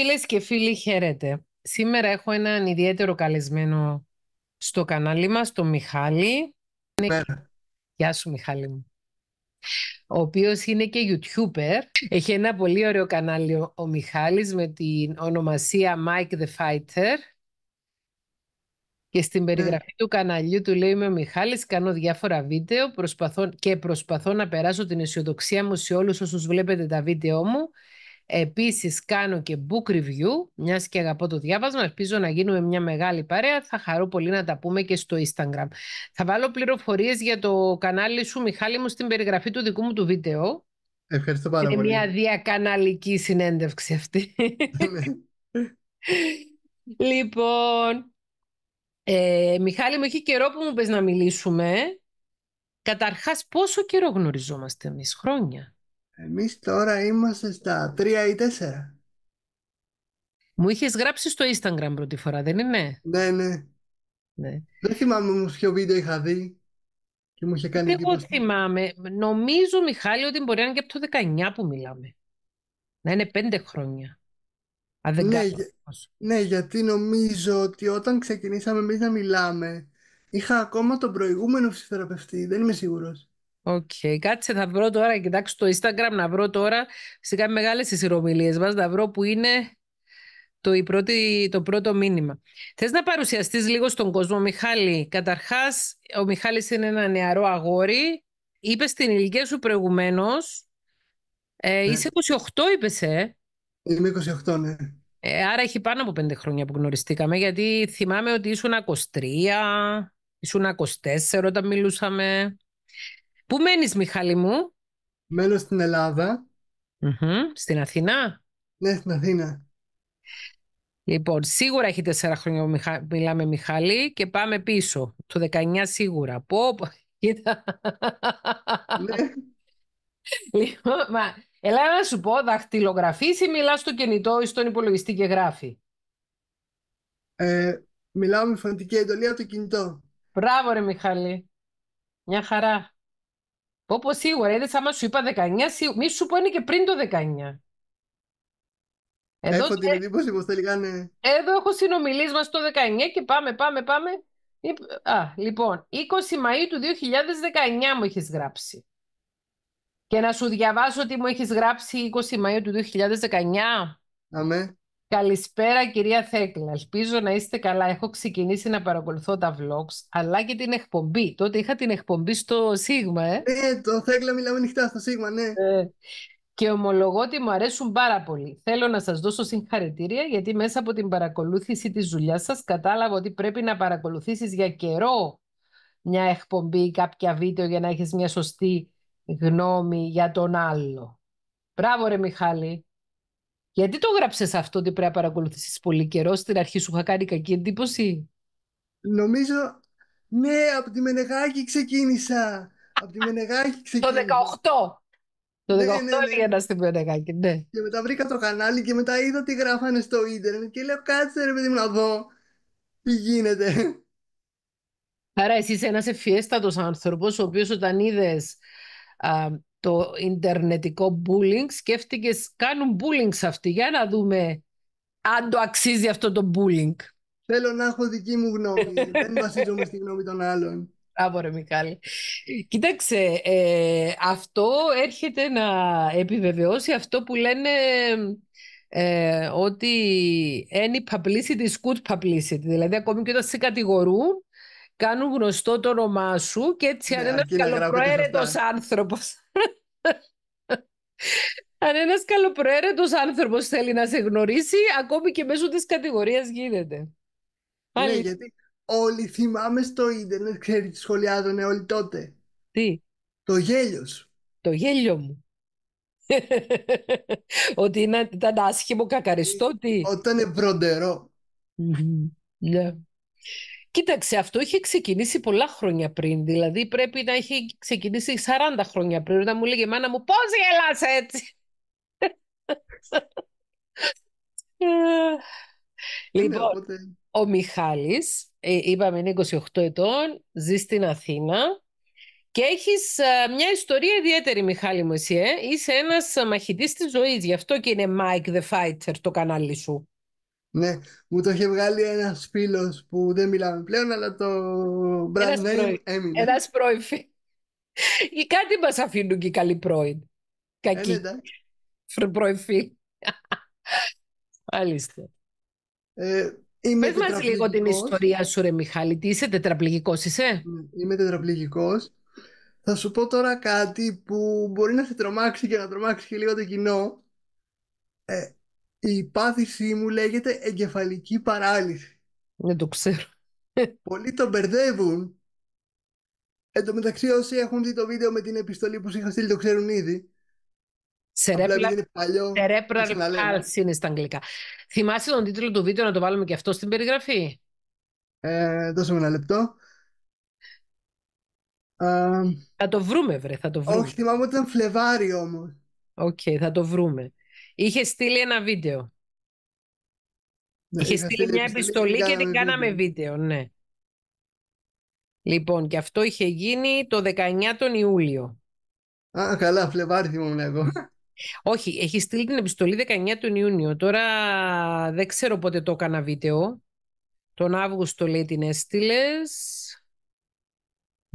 Φίλες και φίλοι, χαίρετε. Σήμερα έχω έναν ιδιαίτερο καλεσμένο στο κανάλι μας, τον Μιχάλη. Γεια σου Μιχάλη μου. Ο οποίος είναι και YouTuber. Έχει ένα πολύ ωραίο κανάλι ο Μιχάλης με την ονομασία Mike the Fighter. Και στην ναι. περιγραφή του καναλιού του λέει είμαι ο Μιχάλης, κάνω διάφορα βίντεο προσπαθώ, και προσπαθώ να περάσω την αισιοδοξία μου σε όλους όσους βλέπετε τα βίντεο μου Επίσης κάνω και book review, μιας και αγαπώ το διάβασμα, ελπίζω να γίνουμε μια μεγάλη παρέα, θα χαρώ πολύ να τα πούμε και στο Instagram. Θα βάλω πληροφορίες για το κανάλι σου, Μιχάλη μου, στην περιγραφή του δικού μου του βίντεο. Ευχαριστώ πάρα Είναι πολύ. Είναι μια διακαναλική συνέντευξη αυτή. λοιπόν, ε, Μιχάλη μου, έχει καιρό που μου πες να μιλήσουμε. Καταρχάς, πόσο καιρό γνωριζόμαστε εμείς, χρόνια. Εμείς τώρα είμαστε στα τρία ή τέσσερα. Μου είχες γράψει στο Instagram πρώτη φορά, δεν είναι? Ναι, ναι. ναι. Δεν θυμάμαι όμως ποιο βίντεο είχα δει. Και μου είχε κάνει δεν θυμάμαι. Νομίζω, Μιχάλη, ότι μπορεί να είναι και από το 19 που μιλάμε. Να είναι πέντε χρόνια. Αν δεν ναι, Για... ναι, γιατί νομίζω ότι όταν ξεκινήσαμε εμείς να μιλάμε, είχα ακόμα τον προηγούμενο ψυχοθεραπευτή. Δεν είμαι σίγουρος. Οκ. Κάτσε θα βρω τώρα, κοιτάξτε το Instagram να βρω τώρα. Φυσικά μεγάλες οι μας, να βρω που είναι το, η πρώτη, το πρώτο μήνυμα. Θες να παρουσιαστείς λίγο στον κόσμο, Μιχάλη. Καταρχάς, ο Μιχάλης είναι ένα νεαρό αγόρι. Είπες την ηλικία σου προηγουμένως. Ε, ναι. Είσαι 28, είπες, ε. Είμαι 28, ναι. Ε, άρα έχει πάνω από πέντε χρόνια που γνωριστήκαμε, γιατί θυμάμαι ότι ήσουν 23, ήσουν 24 όταν μιλούσαμε. Πού μένεις, Μιχάλη μου? Μένω στην ελλαδα Στην Αθήνα? Ναι, στην Αθήνα. Λοιπόν, σίγουρα έχει τέσσερα χρόνια που μιλάμε, Μιχάλη, και πάμε πίσω. Το 19 σίγουρα. Πω, πω, ναι. Λοιπόν, μα, έλα να σου πω, δαχτυλογραφείς ή μιλάς στο κινητό ή στον υπολογιστή και γράφει. Ε, μιλάω με φωνητική εντολή από το κινητό. Μπράβο ρε Μιχάλη. Μια χαρά. Πω πω σίγουρα, είδες άμα σου είπα 19, σίγου... μη σου πω είναι και πριν το 19. Εδώ... Έχω την εντύπωση πως τελικά είναι... Εδώ έχω συνομιλίες μας το 19 και πάμε, πάμε, πάμε. Α, λοιπόν, 20 Μαΐου του 2019 μου έχεις γράψει. Και να σου διαβάσω τι μου έχεις γράψει 20 Μαΐου του 2019. Αμέ. Καλησπέρα κυρία Θέκλα. Ελπίζω να είστε καλά. Έχω ξεκινήσει να παρακολουθώ τα vlogs, αλλά και την εκπομπή. Τότε είχα την εκπομπή στο Σίγμα, ε. Ε, το Θέκλα μιλάμε νυχτά στο Σίγμα, ναι. Ε, και ομολογώ ότι μου αρέσουν πάρα πολύ. Θέλω να σας δώσω συγχαρητήρια, γιατί μέσα από την παρακολούθηση της δουλειάς σας κατάλαβα ότι πρέπει να παρακολουθήσεις για καιρό μια εκπομπή ή κάποια βίντεο για να έχεις μια σωστή γνώμη για τον άλλο. Μπράβο ρε Μιχάλη. Γιατί το γράψες αυτό ότι πρέπει να παρακολουθήσεις πολύ καιρό. Στην αρχή σου είχα κάνει κακή εντύπωση. Νομίζω, ναι, από τη Μενεγάκη ξεκίνησα. Από τη Μενεγάκη ξεκίνησα. Το 18. Το 18 ναι, ναι, στην Μενεγάκη, ναι. Και μετά βρήκα το κανάλι και μετά είδα τι γράφανε στο ίντερνετ και λέω κάτσε ρε παιδί μου να δω τι γίνεται. Άρα εσύ είσαι ένας ευφιέστατος άνθρωπος ο οποίος όταν είδες το ιντερνετικό bullying, σκέφτηκες κάνουν bullying σε αυτή. Για να δούμε αν το αξίζει αυτό το bullying. Θέλω να έχω δική μου γνώμη. Δεν βασίζομαι στη γνώμη των άλλων. Μπράβο ρε Κοίταξε, ε, αυτό έρχεται να επιβεβαιώσει αυτό που λένε ε, ότι any publicity is good publicity. Δηλαδή ακόμη και όταν σε κατηγορούν, κάνουν γνωστό το όνομά σου και έτσι ναι, αν ένας καλοπροαίρετος άνθρωπος αν ένας καλοπροαίρετος άνθρωπος θέλει να σε γνωρίσει ακόμη και μέσω της κατηγορίας γίνεται. Ναι, γιατί όλοι θυμάμαι στο ίντερνετ, ξέρεις τι όλοι τότε. Τι? Το γέλιο Το γέλιο μου. ότι ήταν άσχημο, ε, κακαριστό, τι. όταν είναι βροντερό. Ναι. Κοίταξε, αυτό είχε ξεκινήσει πολλά χρόνια πριν. Δηλαδή πρέπει να είχε ξεκινήσει 40 χρόνια πριν. Όταν μου λέγε η μάνα μου, πώς γελάς έτσι. Ναι, λοιπόν, ο Μιχάλης, ε, είπαμε είναι 28 ετών, ζει στην Αθήνα και έχεις ε, μια ιστορία ιδιαίτερη Μιχάλη μου εσύ, ε. είσαι ένας μαχητής της ζωής, γι' αυτό και είναι Mike the Fighter το κανάλι σου. Ναι, μου το είχε βγάλει ένας φίλος που δεν μιλάμε πλέον, αλλά το brand name έμεινε. Ένας πρώην Ή κάτι μας αφήνουν και οι καλοί πρώην. Ε, Κακοί. Ε, Μάλιστα. Ε, Πες λίγο την ιστορία σου ρε Μιχάλη, τι είσαι τετραπληγικός είσαι? Ναι, είμαι τετραπληγικός. Θα σου πω τώρα κάτι που μπορεί να σε τρομάξει και να τρομάξει και λίγο το κοινό. Ε, η πάθησή μου λέγεται εγκεφαλική παράλυση. Δεν το ξέρω. Πολλοί το μπερδεύουν. Εν τω μεταξύ όσοι έχουν δει το βίντεο με την επιστολή που σου είχα στείλει το ξέρουν ήδη. Σε palsy είναι στα αγγλικά. Θυμάσαι τον τίτλο του βίντεο να το βάλουμε και αυτό στην περιγραφή. Ε, δώσε μου ένα λεπτό. Θα το βρούμε βρε, θα το βρούμε. Όχι, θυμάμαι ότι ήταν Φλεβάρι όμως. Οκ, θα το βρούμε. Είχε στείλει ένα βίντεο. Ναι, είχε στείλει, μια επιστολή και την κάναμε βίντεο, ναι. Λοιπόν, και αυτό είχε γίνει το 19 τον Ιούλιο. Α, καλά, Φλεβάρι μου εγώ. Όχι, έχει στείλει την επιστολή 19 τον Ιούνιο. Τώρα δεν ξέρω πότε το έκανα βίντεο. Τον Αύγουστο λέει την έστειλες.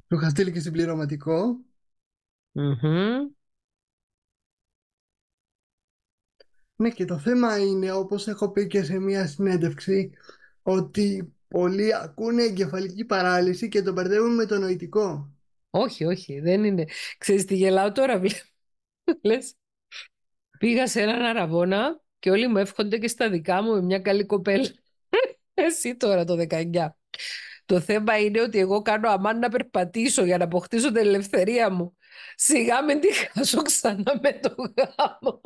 Το είχα στείλει και συμπληρωματικο mm Ναι και το θέμα είναι όπως έχω πει και σε μια συνέντευξη ότι πολλοί ακούνε εγκεφαλική παράλυση και τον μπερδεύουν με το νοητικό. Όχι, όχι, δεν είναι. Ξέρεις τι γελάω τώρα, λες. Πήγα σε έναν αραβόνα και όλοι μου εύχονται και στα δικά μου μια καλή κοπέλα. Εσύ τώρα το 19. Το θέμα είναι ότι εγώ κάνω αμάν να περπατήσω για να αποκτήσω την ελευθερία μου. Σιγά μην τη χάσω ξανά με το γάμο.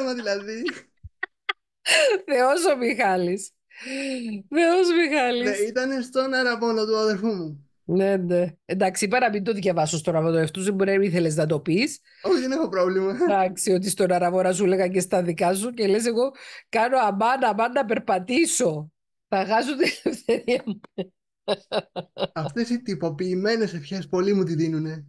Έμα ε, δηλαδή. Θεός ο Μιχάλης. Θεός Μιχάλης. Ναι, Ήταν στον αραβόνο του αδερφού μου. Ναι, ναι. Εντάξει, να μην το διαβάσω στον του δεν μπορεί να ήθελες να το πεις. Όχι, δεν έχω πρόβλημα. Εντάξει, ότι στον αραβόρα σου λέγα και στα δικά σου και λες, εγώ κάνω αμάν, αμάν να περπατήσω. Θα χάσω την ελευθερία μου. Αυτές οι τυποποιημένες ευχές πολύ μου τη δίνουνε.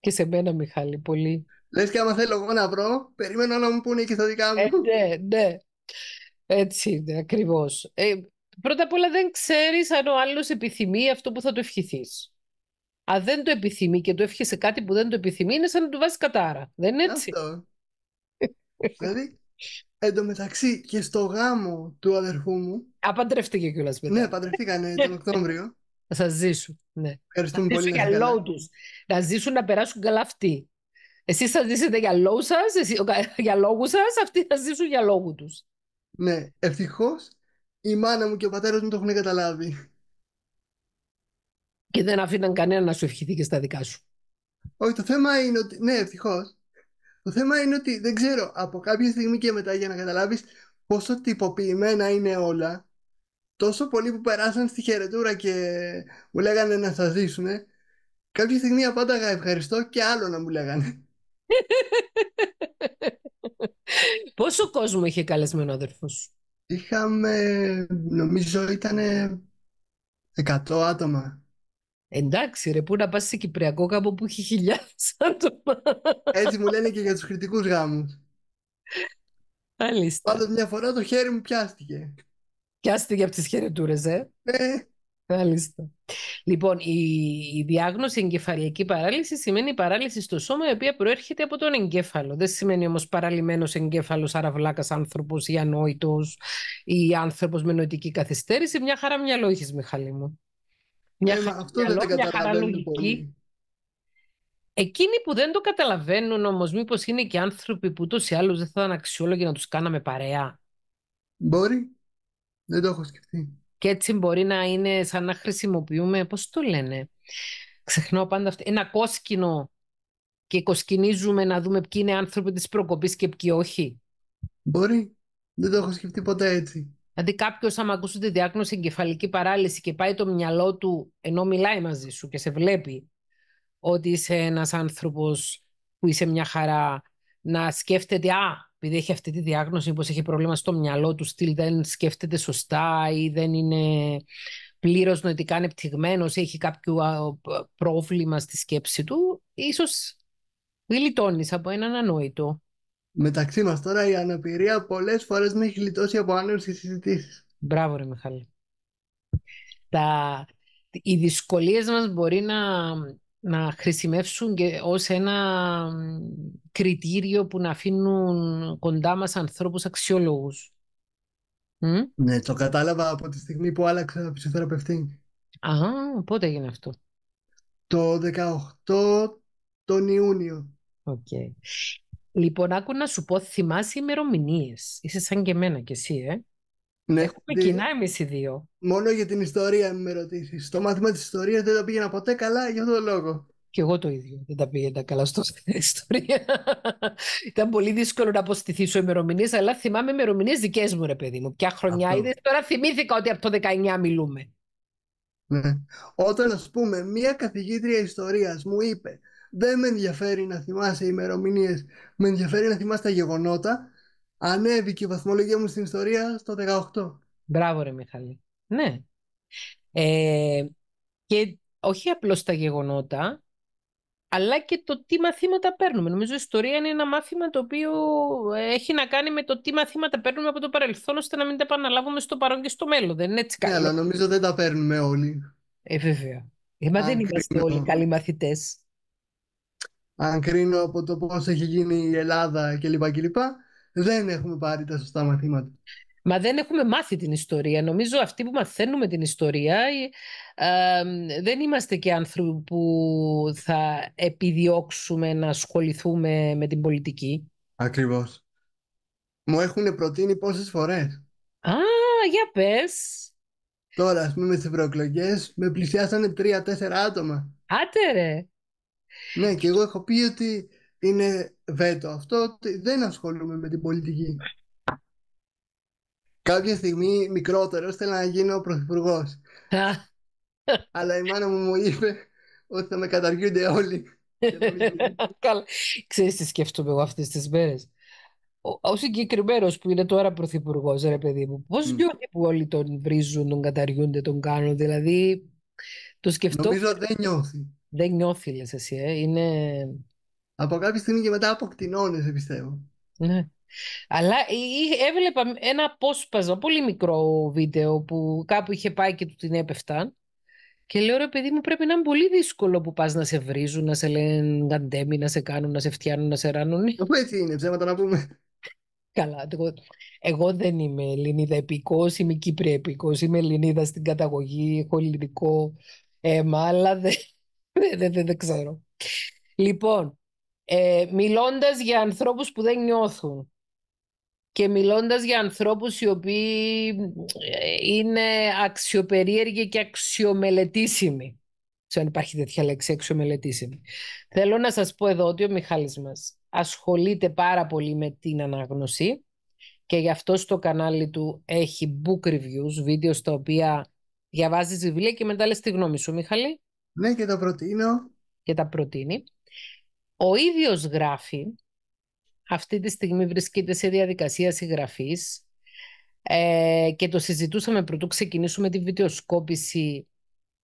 Και σε μένα, Μιχάλη, πολύ. Λες και άμα θέλω εγώ να βρω, περίμενα να μου πούνε και στα δικά μου. Ε, ναι, ναι. Έτσι είναι, ακριβώς. Ε, πρώτα απ' όλα δεν ξέρεις αν ο άλλος επιθυμεί αυτό που θα του ευχηθείς. Αν δεν το επιθυμεί και το εύχεσαι κάτι που δεν το επιθυμεί, είναι σαν να του βάζεις κατάρα. Δεν είναι έτσι. Αυτό. δηλαδή, εν τω μεταξύ και στο γάμο του αδερφού μου... Απαντρεύτηκε κιόλας μετά. Ναι, παντρεύτηκαν ε, τον Οκτώβριο. Θα σα ζήσουν. Ναι. Ευχαριστούμε πολύ. Να ζήσουν να περάσουν καλά αυτοί. Εσείς θα ζήσετε για λόγους σας, για λόγους σας, αυτοί θα ζήσουν για λόγου τους. Ναι, ευτυχώς η μάνα μου και ο πατέρας μου το έχουν καταλάβει. Και δεν αφήναν κανένα να σου ευχηθεί και στα δικά σου. Όχι, το θέμα είναι ότι. Ναι, ευτυχώς. Το θέμα είναι ότι δεν ξέρω από κάποια στιγμή και μετά για να καταλάβεις πόσο τυποποιημένα είναι όλα τόσο πολύ που περάσαν στη χαιρετούρα και μου λέγανε να σας δείσουνε. Κάποια στιγμή απάνταγα ευχαριστώ και άλλο να μου λέγανε. Πόσο κόσμο είχε καλεσμένο αδερφός σου. Είχαμε, νομίζω ήταν 100 άτομα. Εντάξει ρε, πού να πας σε Κυπριακό κάπου που έχει χιλιάδες άτομα. Έτσι μου λένε και για τους κριτικούς γάμους. Μάλιστα. Πάντως μια φορά το χέρι μου πιάστηκε. Πιάστηκε από τι χαιρετούρε, ε. Ναι. Μάλιστα. Λοιπόν, η, η διάγνωση εγκεφαλική παράλυση σημαίνει παράλυση στο σώμα η οποία προέρχεται από τον εγκέφαλο. Δεν σημαίνει όμως παραλυμένος εγκέφαλος, άρα άνθρωπος, ή ανόητος ή άνθρωπος με νοητική καθυστέρηση. Μια χαρά μυαλό έχεις, Μιχαλή μου. Μια ε, χαρά αυτό μυαλό, δεν μια χαρά λογική. Εκείνοι που δεν το καταλαβαίνουν όμως μήπως είναι και άνθρωποι που ή άλλω δεν θα ήταν αξιόλογοι να τους κάναμε παρέα. Μπορεί. Δεν το έχω σκεφτεί. Και έτσι μπορεί να είναι σαν να χρησιμοποιούμε, πώς το λένε, ξεχνώ πάντα αυτό, ένα κόσκινο και κοσκινίζουμε να δούμε ποιοι είναι άνθρωποι της προκοπής και ποιοι όχι. Μπορεί. Δεν το έχω σκεφτεί ποτέ έτσι. Δηλαδή κάποιος άμα ακούσει τη διάγνωση εγκεφαλική παράλυση και πάει το μυαλό του ενώ μιλάει μαζί σου και σε βλέπει ότι είσαι ένας άνθρωπος που είσαι μια χαρά να σκέφτεται «Α, επειδή έχει αυτή τη διάγνωση, πως έχει πρόβλημα στο μυαλό του, στυλ δεν σκέφτεται σωστά ή δεν είναι πλήρως νοητικά ανεπτυγμένος ή έχει κάποιο πρόβλημα στη σκέψη του, ίσως γλιτώνεις από έναν ανόητο. Μεταξύ μας τώρα η αναπηρία προβλημα στη σκεψη του ισως γλιτωνει απο εναν φορές με έχει γλιτώσει από άνευση συζητήσεις. Μπράβο ρε Μιχάλη. Τα... Οι δυσκολίες μας μπορεί να να χρησιμεύσουν και ως ένα κριτήριο που να αφήνουν κοντά μας ανθρώπους αξιόλογους. Ναι, το κατάλαβα από τη στιγμή που άλλαξα ψυχοθεραπευτή. Α, πότε έγινε αυτό. Το 18 τον Ιούνιο. Οκ. Λοιπόν, άκου να σου πω, θυμάσαι ημερομηνίες. Είσαι σαν και εμένα κι εσύ, ε. Ναι, Έχουμε κοινά εμείς οι δύο. Μόνο για την ιστορία, με ρωτήσεις. Το μάθημα της ιστορίας δεν τα πήγαινα ποτέ καλά για αυτόν τον λόγο. Κι εγώ το ίδιο. Δεν τα πήγαινα καλά στο στην ιστορία. Ήταν πολύ δύσκολο να αποστηθήσω ημερομηνίες, αλλά θυμάμαι ημερομηνίες δικές μου, ρε παιδί μου. Ποια χρονιά είδες. Τώρα θυμήθηκα ότι από το 19 μιλούμε. Ναι. Όταν, ας πούμε, μία καθηγήτρια ιστορίας μου είπε Δεν με ενδιαφέρει να θυμάσαι ημερομηνίες, με ενδιαφέρει να θυμάσαι τα γεγονότα, ανέβηκε η βαθμολογία μου στην ιστορία στο 18. Μπράβο ρε Μιχαλή. Ναι. Ε, και όχι απλώς τα γεγονότα, αλλά και το τι μαθήματα παίρνουμε. Νομίζω η ιστορία είναι ένα μάθημα το οποίο ε, έχει να κάνει με το τι μαθήματα παίρνουμε από το παρελθόν, ώστε να μην τα επαναλάβουμε στο παρόν και στο μέλλον. Δεν είναι έτσι κάτι. Ναι, αλλά νομίζω δεν τα παίρνουμε όλοι. Ε, βέβαια. Ε, δεν είμαστε όλοι καλοί μαθητές. Αν κρίνω από το πώς έχει γίνει η Ελλάδα κλπ δεν έχουμε πάρει τα σωστά μαθήματα. Μα δεν έχουμε μάθει την ιστορία. Νομίζω αυτοί που μαθαίνουμε την ιστορία ε, δεν είμαστε και άνθρωποι που θα επιδιώξουμε να ασχοληθούμε με την πολιτική. Ακριβώς. Μου έχουν προτείνει πόσες φορές. Α, για πες. Τώρα, ας πούμε, με τις με πλησιάσανε τρία-τέσσερα άτομα. Άτερε. Ναι, και εγώ έχω πει ότι είναι βέτο αυτό, ότι δεν ασχολούμαι με την πολιτική. Κάποια στιγμή μικρότερος θέλω να γίνω πρωθυπουργός. Αλλά η μάνα μου μου είπε ότι θα με καταργούνται όλοι. Καλά. Ξέρεις τι σκέφτομαι εγώ αυτές τις μέρες. Ο, συγκεκριμένος που είναι τώρα πρωθυπουργός, ρε παιδί μου, πώς νιώθει που όλοι τον βρίζουν, τον καταργούνται, τον κάνουν. Δηλαδή, το Νομίζω δεν νιώθει. Δεν νιώθει, λες εσύ. Ε. Είναι... Από κάποια στιγμή και μετά αποκτηνώνεσαι, πιστεύω. Ναι. Αλλά ε, ε, έβλεπα ένα απόσπασμα, πολύ μικρό βίντεο που κάπου είχε πάει και του την έπεφταν. Και λέω ρε παιδί μου πρέπει να είναι πολύ δύσκολο που πας να σε βρίζουν, να σε λένε γαντέμι, να σε κάνουν, να σε φτιάνουν, να σε ράνουν. Έτσι είναι, ψέματα να πούμε. Καλά, εγώ, δεν είμαι Ελληνίδα επικός, είμαι Κύπρια επικός, είμαι Ελληνίδα στην καταγωγή, έχω ελληνικό αίμα, αλλά δεν, δεν, δεν ξέρω. Λοιπόν, ε, μιλώντας για ανθρώπους που δεν νιώθουν και μιλώντας για ανθρώπους οι οποίοι ε, είναι αξιοπερίεργοι και αξιομελετήσιμοι. Ξέρω αν υπάρχει τέτοια λέξη, αξιομελετήσιμοι. Θέλω να σας πω εδώ ότι ο Μιχάλης μας ασχολείται πάρα πολύ με την ανάγνωση και γι' αυτό στο κανάλι του έχει book reviews, βίντεος στα οποία διαβάζεις βιβλία και μετά λες τη γνώμη σου, Μιχαλή. Ναι, και τα προτείνω. Και τα προτείνει. Ο ίδιος γράφει, αυτή τη στιγμή βρίσκεται σε διαδικασία συγγραφής ε, και το συζητούσαμε πρωτού ξεκινήσουμε τη βιντεοσκόπηση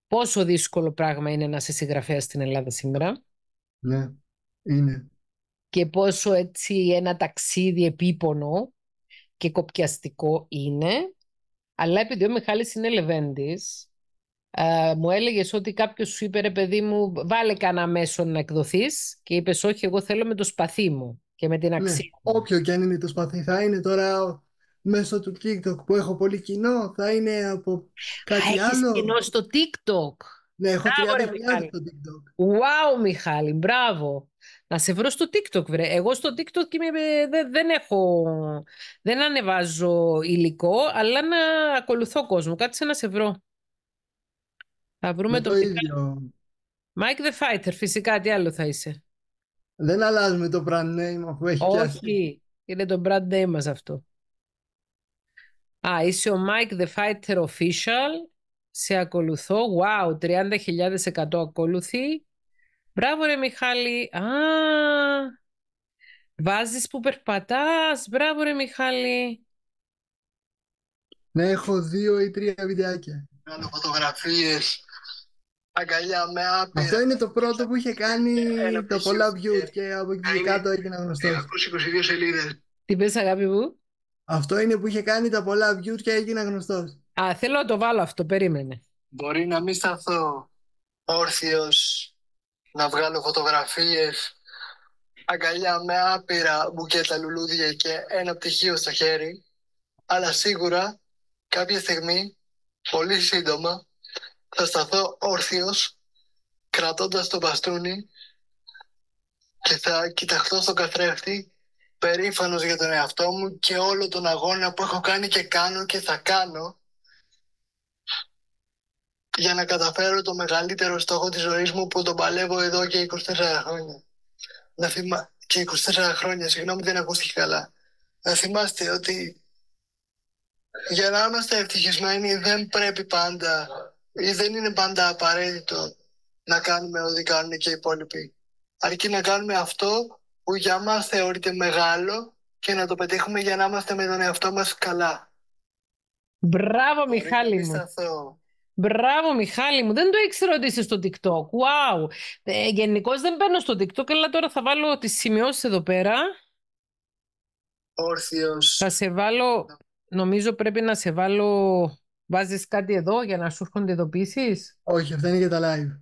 πόσο δύσκολο πράγμα είναι να είσαι συγγραφέας στην Ελλάδα σήμερα. Ναι, είναι. Και πόσο έτσι ένα ταξίδι επίπονο και κοπιαστικό είναι. Αλλά επειδή ο Μιχάλης είναι λεβέντης, ε, μου έλεγες ότι κάποιος σου είπε ρε παιδί μου, βάλε κανένα μέσο να εκδοθείς και είπες Όχι, εγώ θέλω με το σπαθί μου και με την ναι, αξία. Ναι, όποιο και αν είναι το σπαθί, θα είναι τώρα μέσω του TikTok που έχω πολύ κοινό, θα είναι από κάτι άλλο. Έχεις κοινό στο TikTok. Ναι, έχω 30.000 στο TikTok. Wow, Μιχάλη, μπράβο. Να σε βρω στο TikTok, βρε. Εγώ στο TikTok είμαι, ε, δε, δεν έχω, δεν ανεβάζω υλικό, αλλά να ακολουθώ κόσμο. Κάτσε να σε βρω. Θα βρούμε το, το ίδιο. Mike the Fighter, φυσικά, τι άλλο θα είσαι. Δεν αλλάζουμε το brand name που έχει Όχι, είναι το brand name μας αυτό. Α, είσαι ο Mike the Fighter Official. Σε ακολουθώ. Wow, 30.000% ακολουθεί. Μπράβο ρε Μιχάλη. Α, βάζεις που περπατάς. Μπράβο ρε Μιχάλη. Ναι, έχω δύο ή τρία βιντεάκια. Κάνω φωτογραφίες αγκαλιά με άπειρα. Αυτό είναι το πρώτο που είχε κάνει ε, Ένα το Collab ε, και από εκεί κάτω έγινε γνωστός. 222 ε, σελίδες. Τι πες αγάπη μου. Αυτό είναι που είχε κάνει τα πολλά βιούτ και έγινε γνωστός. Α, θέλω να το βάλω αυτό, περίμενε. Μπορεί να μην σταθώ όρθιος, να βγάλω φωτογραφίες, αγκαλιά με άπειρα μπουκέτα λουλούδια και ένα πτυχίο στο χέρι, αλλά σίγουρα κάποια στιγμή, πολύ σύντομα, θα σταθώ όρθιος, κρατώντας το μπαστούνι και θα κοιταχθώ στον καθρέφτη περήφανος για τον εαυτό μου και όλο τον αγώνα που έχω κάνει και κάνω και θα κάνω για να καταφέρω το μεγαλύτερο στόχο της ζωής μου που τον παλεύω εδώ και 24 χρόνια. Να θυμα... Και 24 χρόνια, συγγνώμη δεν ακούστηκε καλά. Να θυμάστε ότι για να είμαστε ευτυχισμένοι δεν πρέπει πάντα ε, δεν είναι πάντα απαραίτητο να κάνουμε ό,τι κάνουν και οι υπόλοιποι. Αρκεί να κάνουμε αυτό που για μας θεωρείται μεγάλο και να το πετύχουμε για να είμαστε με τον εαυτό μας καλά. Μπράβο Μιχάλη μου. Μπράβο Μιχάλη μου, δεν το ήξερα ότι είσαι στο TikTok. Wow. Ε, Γενικώς δεν παίρνω στο TikTok, αλλά τώρα θα βάλω τις σημειώσεις εδώ πέρα. Όρθιος. Θα σε βάλω, νομίζω πρέπει να σε βάλω Βάζεις κάτι εδώ για να σου έρχονται ειδοποιήσεις. Όχι, αυτά είναι για τα live.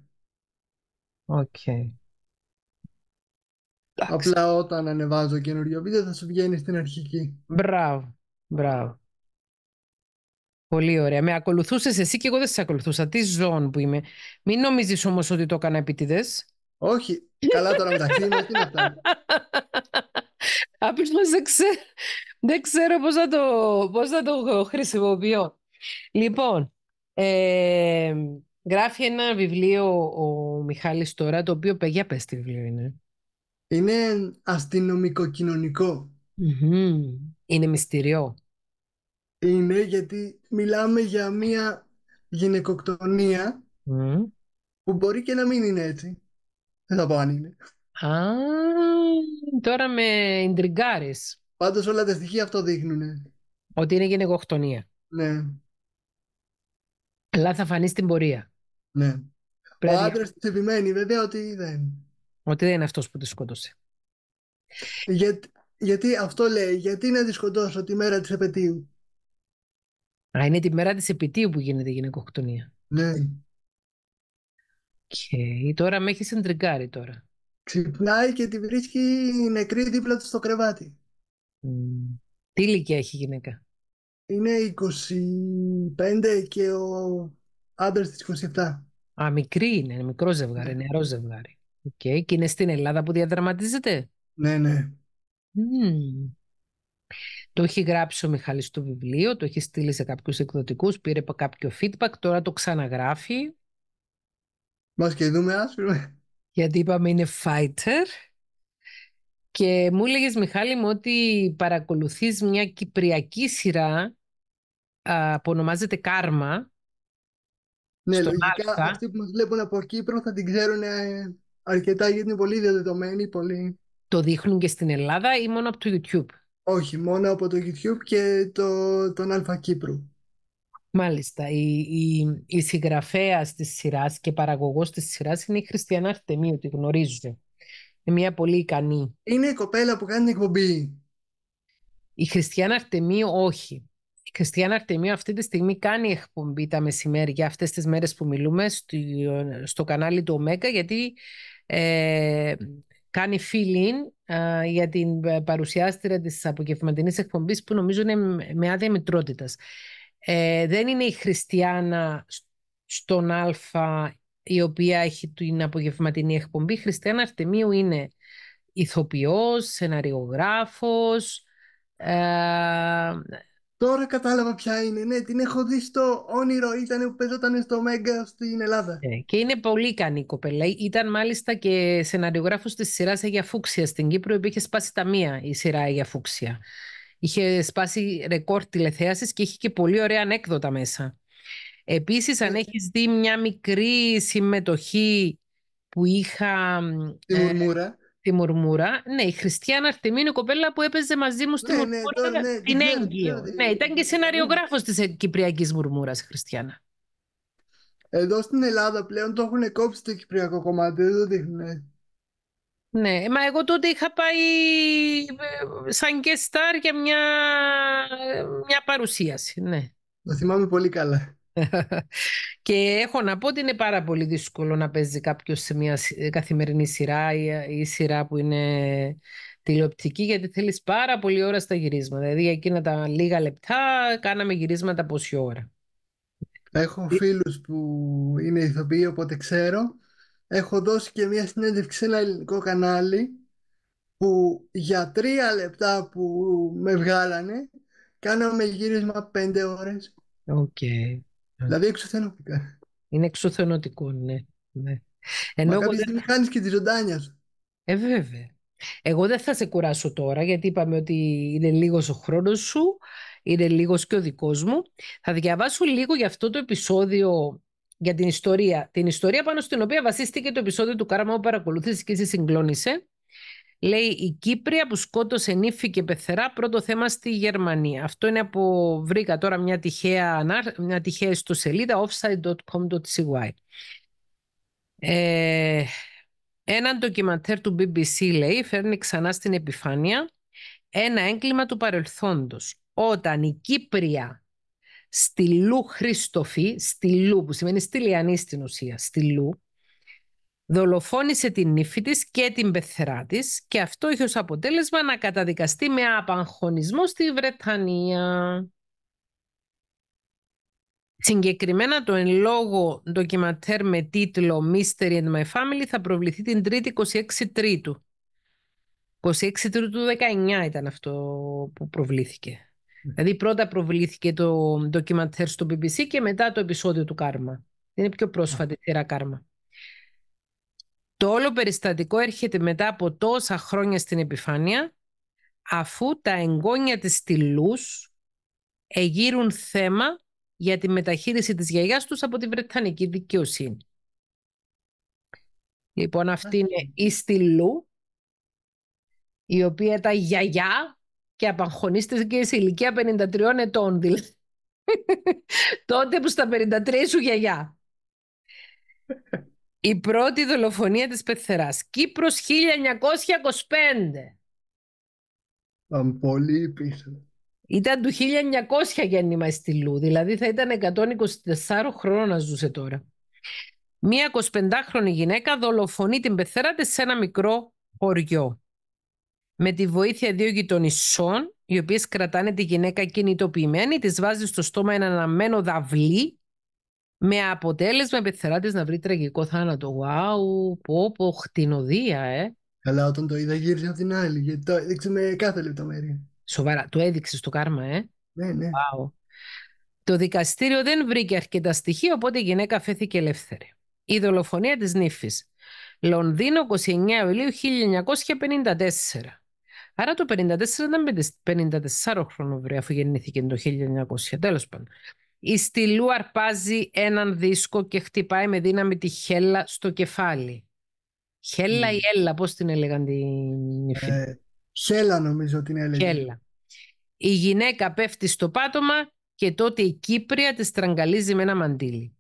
Οκ. Okay. Απλά όταν ανεβάζω καινούριο βίντεο θα σου βγαίνει στην αρχική. Μπράβο, μπράβο. Πολύ ωραία. Με ακολουθούσες εσύ και εγώ δεν σε ακολουθούσα. Τι ζών που είμαι. Μην νομίζεις όμως ότι το έκανα επίτηδες. Όχι. Καλά τώρα με μα, τι είναι Απλώ δεν, ξέρω πώς θα, το... Πώς θα το χρησιμοποιώ. Λοιπόν, ε, γράφει ένα βιβλίο ο Μιχάλης τώρα, το οποίο, παιδιά, πες βιβλίο είναι. Είναι Είναι μυστηριό. Είναι γιατί μιλάμε για μία γυναικοκτονία που μπορεί και να μην είναι έτσι. Δεν θα πω αν είναι. Α, τώρα με εντριγκάρεις. Πάντως όλα τα στοιχεία αυτό δείχνουν. Ότι είναι γυναικοκτονία. Ναι. Αλλά θα φανεί στην πορεία. Ναι. Πρέπει... Ο άντρας της επιμένει βέβαια ότι δεν. Ότι δεν είναι αυτός που τη σκότωσε. Για... Γιατί αυτό λέει, γιατί να τη σκοτώσω τη μέρα της επαιτίου. Α, είναι τη μέρα της επαιτίου που γίνεται η γυναικοκτονία. Ναι. Και τώρα με έχεις εντριγκάρει τώρα. Ξυπνάει και τη βρίσκει νεκρή δίπλα του στο κρεβάτι. Τι ηλικία έχει η γυναίκα είναι 25 και ο άντρας της 27. Α, μικρή είναι, μικρό ζευγάρι, ναι. νερό ζευγάρι. Και είναι στην Ελλάδα που διαδραματίζεται. Ναι, ναι. Το έχει γράψει ο Μιχάλης στο βιβλίο, το έχει στείλει σε κάποιους εκδοτικούς, πήρε κάποιο feedback, τώρα το ξαναγράφει. Μας και δούμε άσπρο. Γιατί είπαμε είναι fighter. Και μου έλεγες Μιχάλη μου ότι παρακολουθείς μια κυπριακή σειρά που ονομάζεται Κάρμα. Ναι, λογικά αυτοί που μας βλέπουν από Κύπρο θα την ξέρουν ε, αρκετά γιατί είναι πολύ διαδεδομένη. Πολύ... Το δείχνουν και στην Ελλάδα ή μόνο από το YouTube. Όχι, μόνο από το YouTube και το, τον Αλφα Κύπρου. Μάλιστα. Η, η, η συγγραφέα της σειράς και παραγωγός της σειράς είναι η Χριστιανά Αρτεμίου, τη γνωρίζετε. Είναι μια πολύ ικανή. Είναι η κοπέλα που κάνει την εκπομπή. Η Χριστιανά Αρτεμίου, όχι. Η Χριστιανά Αρτεμίου αυτή τη στιγμή κάνει εκπομπή τα μεσημέρια αυτές τις μέρες που μιλούμε στο, στο κανάλι του ΟΜΕΚΑ γιατί ε, κάνει ε, για την ε, παρουσιάστηρα της απογευματινής εκπομπής που νομίζω είναι με άδεια μητρότητας. Ε, δεν είναι η Χριστιανά στον Α η οποία έχει την απογευματινή εκπομπή. Χριστιανά Αρτεμίου είναι ηθοποιός, σεναριογράφος, ε, Τώρα κατάλαβα ποια είναι. Ναι, την έχω δει στο όνειρο. Ήταν που παίζονταν στο Μέγκα στην Ελλάδα. Ε, και είναι πολύ ικανή η κοπέλα. Ήταν μάλιστα και σεναριογράφος της σειράς Αγία Φούξια στην Κύπρο, που είχε σπάσει τα μία η σειρά Αγία Φούξια. Είχε σπάσει ρεκόρ τηλεθέασης και είχε και πολύ ωραία ανέκδοτα μέσα. Επίσης, αν ε, έχεις δει μια μικρή συμμετοχή που είχα... Τη ε, τη Μουρμούρα. Ναι, η Χριστιανά Αρτεμίνη, η κοπέλα που έπαιζε μαζί μου στη ναι, ναι, ναι, την έγκυο. Ναι, ήταν και σεναριογράφο της Κυπριακής Μουρμούρας η Χριστιανά. Εδώ στην Ελλάδα πλέον το έχουν κόψει το κυπριακό κομμάτι, δεν το δείχνει. Ναι, μα εγώ τότε είχα πάει ε, σαν και στάρ για μια, μια παρουσίαση, ναι. Το θυμάμαι πολύ καλά. και έχω να πω ότι είναι πάρα πολύ δύσκολο να παίζει κάποιος σε μια ε, καθημερινή σειρά ή σειρά που είναι τηλεοπτική γιατί θέλεις πάρα πολύ ώρα στα γυρίσματα. Δηλαδή εκείνα τα λίγα λεπτά κάναμε γυρίσματα πόση ώρα. Έχω ε, φίλους που είναι ηθοποιοί οπότε ξέρω. Έχω δώσει και μια συνέντευξη σε ένα ελληνικό κανάλι που για τρία λεπτά που με βγάλανε κάναμε γύρισμα πέντε ώρες. Οκ. Ε. Δηλαδή εξουθενωτικά. Είναι εξουθενωτικό, ναι. ναι. Ενώ Μα δεν... χάνεις και τη ζωντάνια σου. Ε, βέβαια. Εγώ δεν θα σε κουράσω τώρα, γιατί είπαμε ότι είναι λίγος ο χρόνος σου, είναι λίγος και ο δικός μου. Θα διαβάσω λίγο για αυτό το επεισόδιο, για την ιστορία. Την ιστορία πάνω στην οποία βασίστηκε το επεισόδιο του Κάραμα που παρακολούθησες και σε συγκλώνησε. Λέει η Κύπρια που σκότωσε νύφη και πεθερά πρώτο θέμα στη Γερμανία. Αυτό είναι από βρήκα τώρα μια τυχαία, μια τυχαία ιστοσελίδα offside.com.cy. Ε, ένα ντοκιμαντέρ του BBC λέει φέρνει ξανά στην επιφάνεια ένα έγκλημα του παρελθόντος. Όταν η Κύπρια στη Λου Χριστοφή, στη που σημαίνει στη Λιανή στην ουσία, στη Λου, Δολοφόνησε την νύφη της και την πεθερά της και αυτό είχε ως αποτέλεσμα να καταδικαστεί με απαγχωνισμό στη Βρετανία. Συγκεκριμένα το εν λόγω ντοκιματέρ με τίτλο Mystery and My Family θα προβληθεί την 3η 26 Τρίτου. 26 Τρίτου του 19 ήταν αυτό που προβλήθηκε. Ναι. Δηλαδή πρώτα προβλήθηκε το ντοκιματέρ στο BBC και μετά το επεισόδιο του Κάρμα. Είναι πιο πρόσφατη σειρά Κάρμα. Το όλο περιστατικό έρχεται μετά από τόσα χρόνια στην επιφάνεια, αφού τα εγγόνια της Τιλούς εγείρουν θέμα για τη μεταχείριση της γιαγιάς τους από τη Βρετανική δικαιοσύνη. Λοιπόν, αυτή είναι η στυλού, η οποία τα γιαγιά και απαγχωνίστηκε σε ηλικία 53 ετών, δηλαδή. Τότε που στα 53 σου γιαγιά. Η πρώτη δολοφονία της Πεθεράς. Κύπρος 1925. Ήταν πολύ πίσω. Ήταν του 1900 γέννημα στη Λου, δηλαδή θα ήταν 124 χρόνια ζούσε τώρα. Μία 25χρονη γυναίκα δολοφονεί την πεθέρα της σε ένα μικρό χωριό. Με τη βοήθεια δύο γειτονισσών, οι οποίες κρατάνε τη γυναίκα κινητοποιημένη, της βάζει στο στόμα ένα αναμένο δαυλί με αποτέλεσμα επιθεράτη να βρει τραγικό θάνατο. Wow, πω πω, χτινοδία, ε. Καλά, όταν το είδα από την άλλη, γιατί το έδειξε με κάθε λεπτομέρεια. Σοβαρά, το έδειξες το κάρμα, ε. Ναι, ναι. Wow. Το δικαστήριο δεν βρήκε αρκετά στοιχεία, οπότε η γυναίκα φέθηκε ελεύθερη. Η δολοφονία της νύφης. Λονδίνο, 29 Ιουλίου 1954. Άρα το 54 ήταν 54 χρόνο αφού γεννήθηκε το 1900, τέλος πάντων. Η στυλού αρπάζει έναν δίσκο και χτυπάει με δύναμη τη χέλα στο κεφάλι. Χέλα ή έλα, πώς την έλεγαν την ε, χέλα νομίζω την έλεγε. Χέλα. Η γυναίκα πέφτει στο πάτωμα και τότε η Κύπρια τη στραγγαλίζει με ένα μαντίλι.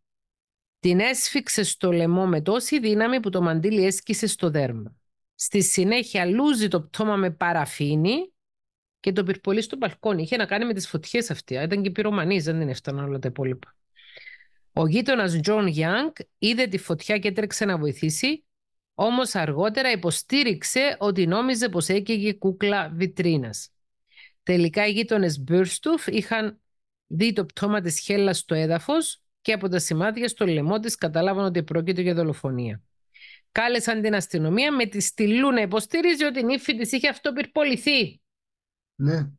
Την έσφιξε στο λαιμό με τόση δύναμη που το μαντίλι έσκησε στο δέρμα. Στη συνέχεια λούζει το πτώμα με παραφίνη και το πυρπολί στο μπαλκόνι. Είχε να κάνει με τις φωτιές αυτή. Ήταν και πυρομανής, δεν έφταναν όλα τα υπόλοιπα. Ο γείτονας Τζον Γιάνγκ είδε τη φωτιά και έτρεξε να βοηθήσει, όμως αργότερα υποστήριξε ότι νόμιζε πως έκαιγε κούκλα βιτρίνας. Τελικά οι γείτονες Μπέρστουφ είχαν δει το πτώμα της χέλα στο έδαφος και από τα σημάδια στο λαιμό της κατάλαβαν ότι πρόκειται για δολοφονία. Κάλεσαν την αστυνομία με τη στυλού να υποστηρίζει ότι η νύφη της είχε αυτοπυρποληθεί. Ναι.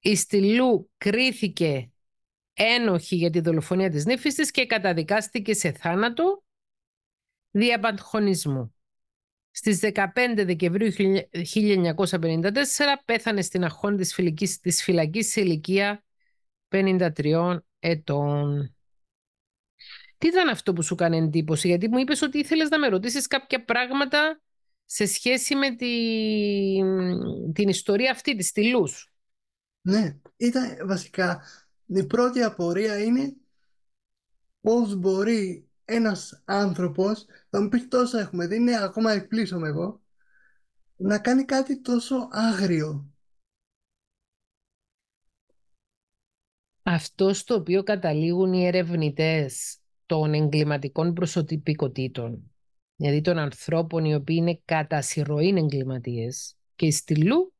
Η Στυλού κρίθηκε ένοχη για τη δολοφονία της νύφης της και καταδικάστηκε σε θάνατο διαπαντχονισμού. Στις 15 Δεκεμβρίου 1954 πέθανε στην αχών της, φυλικής, της φυλακής σε ηλικία 53 ετών. Τι ήταν αυτό που σου κάνει εντύπωση, γιατί μου είπες ότι ήθελες να με ρωτήσεις κάποια πράγματα σε σχέση με την ιστορία αυτή της Τιλούς. Ναι, ήταν βασικά η πρώτη απορία είναι πώς μπορεί ένας άνθρωπος, θα μου πεις τόσα έχουμε δει, είναι ακόμα εκπλήσωμαι εγώ, να κάνει κάτι τόσο άγριο. Αυτό στο οποίο καταλήγουν οι ερευνητές των εγκληματικών προσωπικότητων δηλαδή των ανθρώπων οι οποίοι είναι κατά συρροή εγκληματίες και η στυλού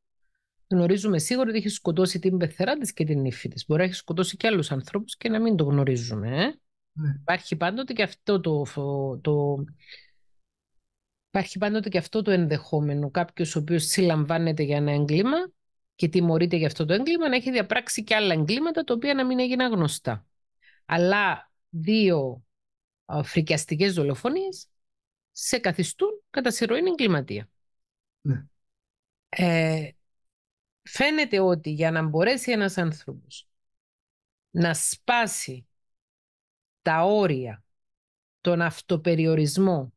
γνωρίζουμε σίγουρα ότι έχει σκοτώσει την πεθερά της και την υφή της. Μπορεί να έχει σκοτώσει και άλλους ανθρώπους και να μην το γνωρίζουμε. Ε? Ναι. Υπάρχει πάντοτε και αυτό το, το, Υπάρχει πάντοτε και αυτό το ενδεχόμενο. Κάποιος ο οποίος συλλαμβάνεται για ένα έγκλημα και τιμωρείται για αυτό το έγκλημα να έχει διαπράξει και άλλα εγκλήματα τα οποία να μην έγιναν γνωστά. Αλλά δύο φρικιαστικές δολοφονίες σε καθιστούν κατά συρροήν εγκληματία. Ναι. Ε, φαίνεται ότι για να μπορέσει ένας άνθρωπος να σπάσει τα όρια, τον αυτοπεριορισμό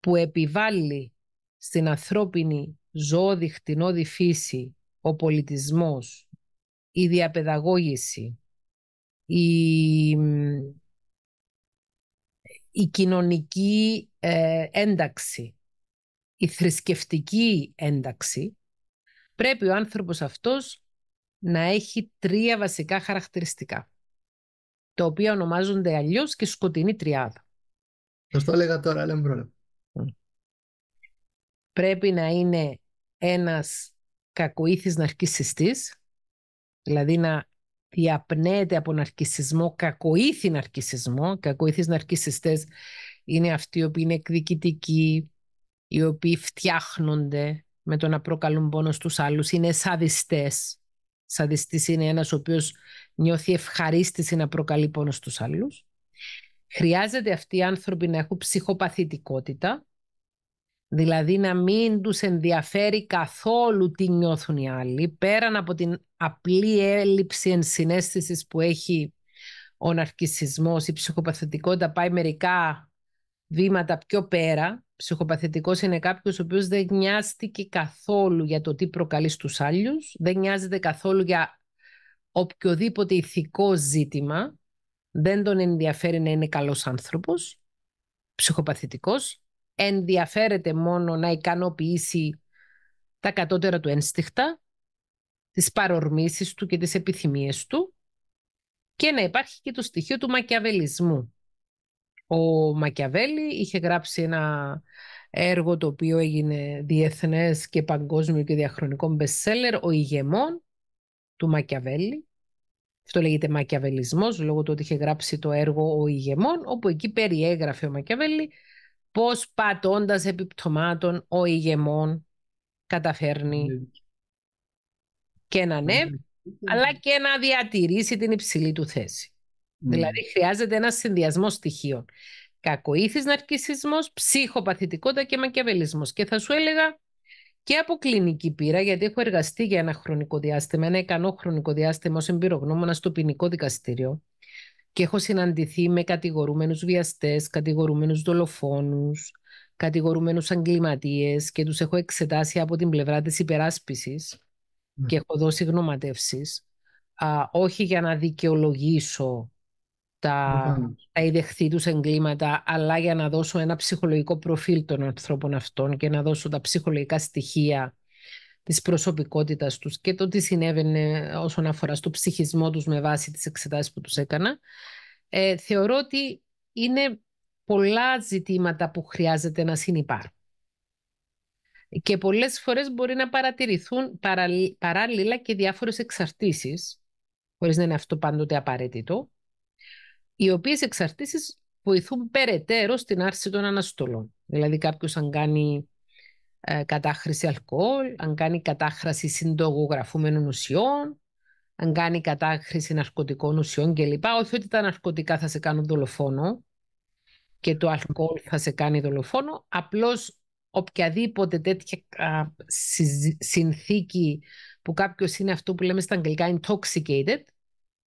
που επιβάλλει στην ανθρώπινη ζώδη χτινόδη φύση ο πολιτισμός, η διαπαιδαγώγηση, η η κοινωνική ε, ένταξη, η θρησκευτική ένταξη, πρέπει ο άνθρωπος αυτός να έχει τρία βασικά χαρακτηριστικά, τα οποία ονομάζονται αλλιώς και σκοτεινή τριάδα. Θα το έλεγα τώρα, αλλά πρόβλημα. Πρέπει να είναι ένας κακοήθης ναρκισιστής, δηλαδή να διαπνέεται από ναρκισισμό, κακοήθη ναρκισισμό. Κακοήθης ναρκισιστές είναι αυτοί οι οποίοι είναι εκδικητικοί, οι οποίοι φτιάχνονται με το να προκαλούν πόνο στους άλλους, είναι σαδιστές. Σαδιστής είναι ένας ο οποίος νιώθει ευχαρίστηση να προκαλεί πόνο στους άλλους. Χρειάζεται αυτοί οι άνθρωποι να έχουν ψυχοπαθητικότητα, Δηλαδή να μην τους ενδιαφέρει καθόλου τι νιώθουν οι άλλοι, πέραν από την απλή έλλειψη ενσυναίσθησης που έχει ο ναρκισισμός, η ψυχοπαθητικότητα πάει μερικά βήματα πιο πέρα. Ψυχοπαθητικός είναι κάποιος ο οποίος δεν νοιάστηκε καθόλου για το τι προκαλεί στους άλλους, δεν νοιάζεται καθόλου για οποιοδήποτε ηθικό ζήτημα, δεν τον ενδιαφέρει να είναι καλός άνθρωπος, ψυχοπαθητικός, ενδιαφέρεται μόνο να ικανοποιήσει τα κατώτερα του ένστιχτα, τις παρορμήσεις του και τις επιθυμίες του και να υπάρχει και το στοιχείο του μακιαβελισμού. Ο Μακιαβέλη είχε γράψει ένα έργο το οποίο έγινε διεθνές και παγκόσμιο και διαχρονικό bestseller, «Ο ηγεμόν» του Μακιαβέλη. Αυτό λέγεται μακιαβελισμός, λόγω του ότι είχε γράψει το έργο «Ο ηγεμόν», όπου εκεί περιέγραφε ο Μακιαβέλη πώς πατώντας επιπτωμάτων ο ηγεμόν καταφέρνει ναι. και να ναι, ναι, αλλά και να διατηρήσει την υψηλή του θέση. Ναι. Δηλαδή χρειάζεται ένας συνδυασμός στοιχείων. Κακοήθης ναρκισισμός, ψυχοπαθητικότητα και μακιαβελισμός. Και θα σου έλεγα και από κλινική πείρα, γιατί έχω εργαστεί για ένα χρονικό διάστημα, ένα ικανό χρονικό διάστημα ως εμπειρογνώμονα στο ποινικό δικαστήριο και έχω συναντηθεί με κατηγορούμενους βιαστές, κατηγορούμενους δολοφόνους, κατηγορούμενους αγκληματίες και τους έχω εξετάσει από την πλευρά της υπεράσπισης ναι. και έχω δώσει γνωματεύσεις. όχι για να δικαιολογήσω τα, τα ιδεχθή τους εγκλήματα, αλλά για να δώσω ένα ψυχολογικό προφίλ των ανθρώπων αυτών και να δώσω τα ψυχολογικά στοιχεία της προσωπικότητας τους και το τι συνέβαινε όσον αφορά στο ψυχισμό τους με βάση τις εξετάσεις που τους έκανα, ε, θεωρώ ότι είναι πολλά ζητήματα που χρειάζεται να συνεπάρουν. Και πολλές φορές μπορεί να παρατηρηθούν παράλληλα και διάφορες εξαρτήσεις, χωρίς να είναι αυτό πάντοτε απαραίτητο, οι οποίες εξαρτήσεις βοηθούν περαιτέρω στην άρση των αναστολών. Δηλαδή κάποιος αν κάνει ε, κατάχρηση αλκοόλ, αν κάνει κατάχρηση συντογογραφούμενων ουσιών, αν κάνει κατάχρηση ναρκωτικών ουσιών κλπ. Όχι ότι τα ναρκωτικά θα σε κάνουν δολοφόνο και το αλκοόλ θα σε κάνει δολοφόνο, απλώς οποιαδήποτε τέτοια συνθήκη που κάποιος είναι αυτό που λέμε στα αγγλικά intoxicated,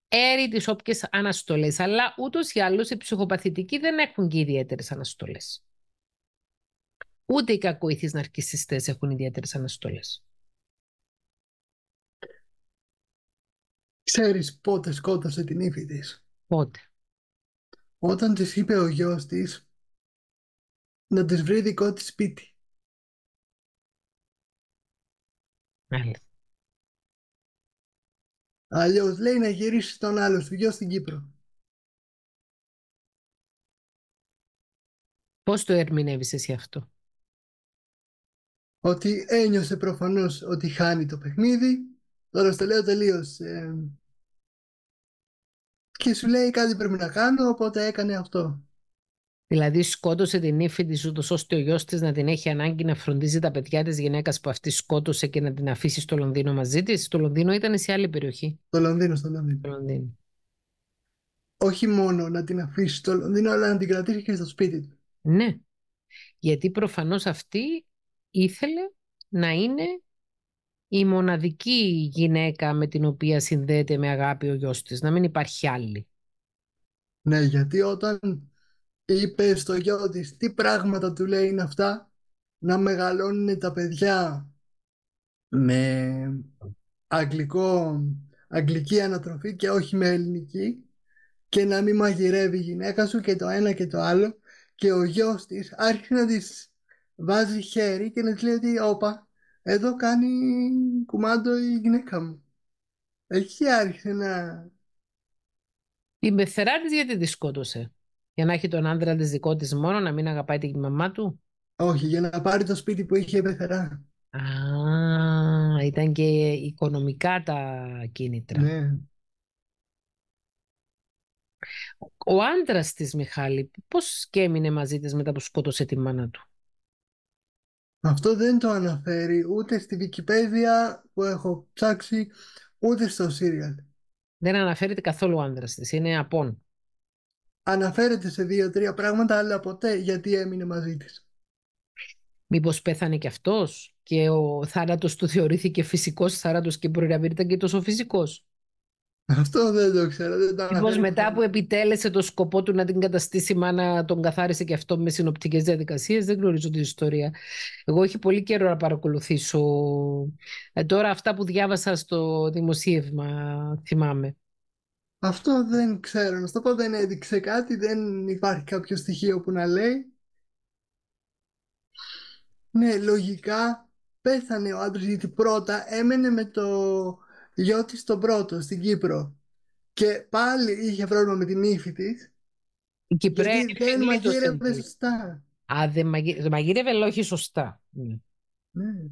έρει τις όποιες αναστολές. Αλλά ούτως ή άλλως οι ψυχοπαθητικοί δεν έχουν και ιδιαίτερες αναστολές. Ούτε οι κακοήθεις ναρκισιστές έχουν ιδιαίτερες αναστολές. Ξέρεις πότε σκότωσε την ύφη της. Πότε. Όταν της είπε ο γιος της να της βρει δικό της σπίτι. Μάλιστα. Αλλιώς λέει να γυρίσει τον άλλο σου γιο στην Κύπρο. Πώς το ερμηνεύεις εσύ αυτό ότι ένιωσε προφανώς ότι χάνει το παιχνίδι. Τώρα στο λέω τελείως. Ε, και σου λέει κάτι πρέπει να κάνω, οπότε έκανε αυτό. Δηλαδή σκότωσε την ύφη της ούτως ώστε ο γιος της να την έχει ανάγκη να φροντίζει τα παιδιά της γυναίκας που αυτή σκότωσε και να την αφήσει στο Λονδίνο μαζί της. Το Λονδίνο ήταν σε άλλη περιοχή. Το Λονδίνο, στο Λονδίνο. Το Λονδίνο. Όχι μόνο να την αφήσει στο Λονδίνο, αλλά να την κρατήσει και στο σπίτι του. Ναι. Γιατί προφανώς αυτή ήθελε να είναι η μοναδική γυναίκα με την οποία συνδέεται με αγάπη ο γιος της, να μην υπάρχει άλλη. Ναι, γιατί όταν είπε στο γιο της τι πράγματα του λέει είναι αυτά, να μεγαλώνουν τα παιδιά με αγγλικό, αγγλική ανατροφή και όχι με ελληνική και να μην μαγειρεύει η γυναίκα σου και το ένα και το άλλο και ο γιος της άρχισε να της βάζει χέρι και να λέει ότι όπα, εδώ κάνει κουμάντο η γυναίκα μου. Έχει άρχισε να... Η μεθερά γιατί τη σκότωσε. Για να έχει τον άντρα της δικό της μόνο, να μην αγαπάει τη μαμά του. Όχι, για να πάρει το σπίτι που είχε η μεθερά. Α, ήταν και οικονομικά τα κίνητρα. Ναι. Ο άντρας της Μιχάλη, πώς και έμεινε μαζί της μετά που σκότωσε τη μάνα του. Αυτό δεν το αναφέρει ούτε στη Wikipedia που έχω ψάξει, ούτε στο Serial. Δεν αναφέρεται καθόλου ο άντρας της, είναι απόν. Αναφέρεται σε δύο-τρία πράγματα, αλλά ποτέ γιατί έμεινε μαζί της. Μήπως πέθανε κι αυτός και ο θάνατος του θεωρήθηκε φυσικός θάνατος και μπορεί να βρείτε ήταν και τόσο φυσικός. Αυτό δεν το ξέρω. Δεν το λοιπόν, μετά που επιτέλεσε το σκοπό του να την καταστήσει μάνα, τον καθάρισε και αυτό με συνοπτικές διαδικασίες. Δεν γνωρίζω την ιστορία. Εγώ έχει πολύ καιρό να παρακολουθήσω. Ε, τώρα αυτά που διάβασα στο δημοσίευμα, θυμάμαι. Αυτό δεν ξέρω. Να στο πω δεν έδειξε κάτι, δεν υπάρχει κάποιο στοιχείο που να λέει. Ναι, λογικά πέθανε ο άντρας γιατί πρώτα έμενε με το Λιώτης τον πρώτο στην Κύπρο. Και πάλι είχε πρόβλημα με την ύφη της. Η δεν μαγείρευε σωστά. Α, δεν μαγείρευε, μαγείρευε αλλά όχι σωστά. Ναι. ναι.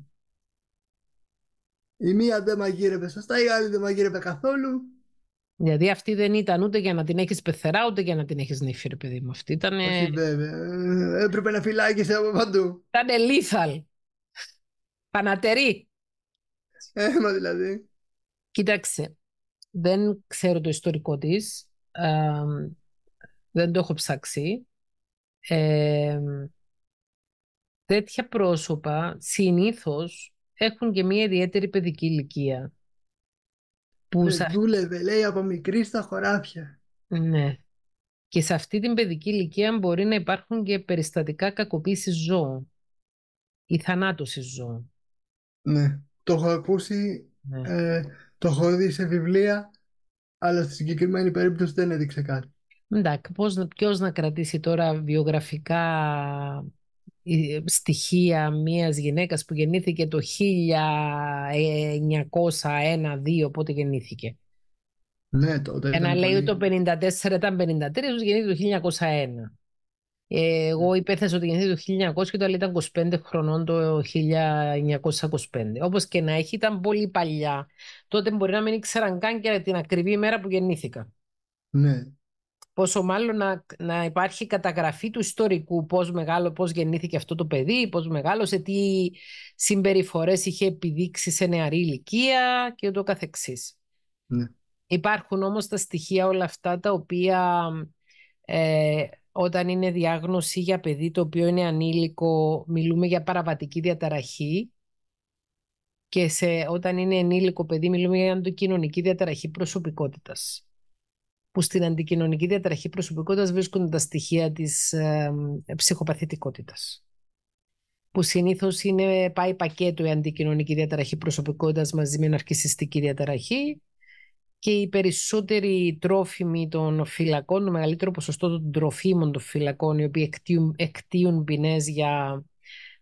Η μία δεν μαγείρευε σωστά, η άλλη δεν μαγείρευε καθόλου. Γιατί δηλαδή αυτή δεν ήταν ούτε για να την έχεις πεθερά, ούτε για να την έχεις νύφη, ρε παιδί μου. Αυτή ήταν. Όχι, βέβαια. Έπρεπε να φυλάκισε από παντού. Ήταν Λίθαλ. Πανατερή. Έμα δηλαδή. Κοίταξε, δεν ξέρω το ιστορικό της, δεν το έχω ψάξει. τέτοια πρόσωπα συνήθως έχουν και μια ιδιαίτερη παιδική ηλικία. Που ε, σα... Δούλευε, λέει, από μικρή στα χωράφια. Ναι. Και σε αυτή την παιδική ηλικία μπορεί να υπάρχουν και περιστατικά κακοποίησης ζώων ή θανάτωσης ζώων. Ναι, το έχω ακούσει ναι. Ε, το έχω δει σε βιβλία, αλλά στη συγκεκριμένη περίπτωση δεν έδειξε κάτι. Εντάξει, πώς, ποιος να κρατήσει τώρα βιογραφικά ε, στοιχεία μιας γυναίκας που γεννήθηκε το 1901-2 πότε γεννήθηκε. Ναι, τότε Ένα λέει πολύ... το 54 ήταν 53, γεννήθηκε το 1901 2 ποτε γεννηθηκε ναι τοτε ενα λεει οτι το 54 ηταν 53 γεννηθηκε το 1901 ε, εγώ ναι. υπέθεσα ότι γεννήθηκε το 1900 και το ήταν 25 χρονών το 1925. Όπως και να έχει, ήταν πολύ παλιά. Τότε μπορεί να μην ήξεραν καν και την ακριβή ημέρα που γεννήθηκα. Ναι. Πόσο μάλλον να, να υπάρχει καταγραφή του ιστορικού, πώς μεγάλο, πώς γεννήθηκε αυτό το παιδί, πώς μεγάλωσε, τι συμπεριφορές είχε επιδείξει σε νεαρή ηλικία και ούτω καθεξής. Ναι. Υπάρχουν όμως τα στοιχεία όλα αυτά τα οποία ε, όταν είναι διάγνωση για παιδί το οποίο είναι ανήλικο, μιλούμε για παραβατική διαταραχή και σε, όταν είναι ενήλικο παιδί μιλούμε για αντικοινωνική διαταραχή προσωπικότητας που στην αντικοινωνική διαταραχή προσωπικότητας βρίσκονται τα στοιχεία της ε, ψυχοπαθητικότητας που συνήθως είναι, πάει πακέτο η αντικοινωνική διαταραχή προσωπικότητας μαζί με ναρκισιστική διαταραχή και οι περισσότεροι τρόφιμοι των φυλακών, το μεγαλύτερο ποσοστό των τροφίμων των φυλακών, οι οποίοι εκτίουν, εκτίουν ποινές για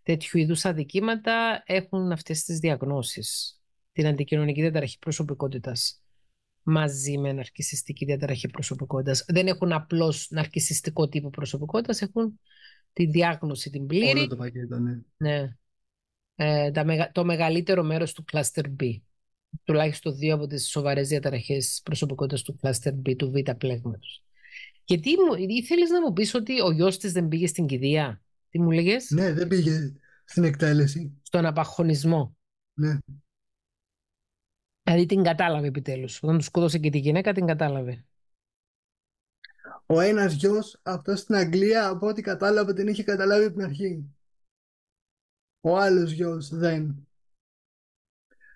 τέτοιου είδους αδικήματα, έχουν αυτές τις διαγνώσεις. Την αντικοινωνική διαταραχή προσωπικότητας μαζί με ναρκιστική διαταραχή προσωπικότητας. Δεν έχουν απλώς ναρκιστικό τύπο προσωπικότητας, έχουν τη διάγνωση την πλήρη. Όλο το πακέτο, ναι. ναι. Ε, τα, το μεγαλύτερο μέρος του cluster B τουλάχιστον δύο από τις σοβαρές διαταραχές της προσωπικότητας του κλάστερ B του β πλέγματος. τι ήθελες να μου πεις ότι ο γιος της δεν πήγε στην κηδεία. Τι μου λέγες? Ναι, δεν πήγε στην εκτέλεση. Στον απαχωνισμό. Ναι. Δηλαδή την κατάλαβε επιτέλους. Όταν του σκότωσε και τη γυναίκα την κατάλαβε. Ο ένας γιος, αυτός στην Αγγλία, από ό,τι κατάλαβε, την είχε καταλάβει από την αρχή. Ο άλλος γιος δεν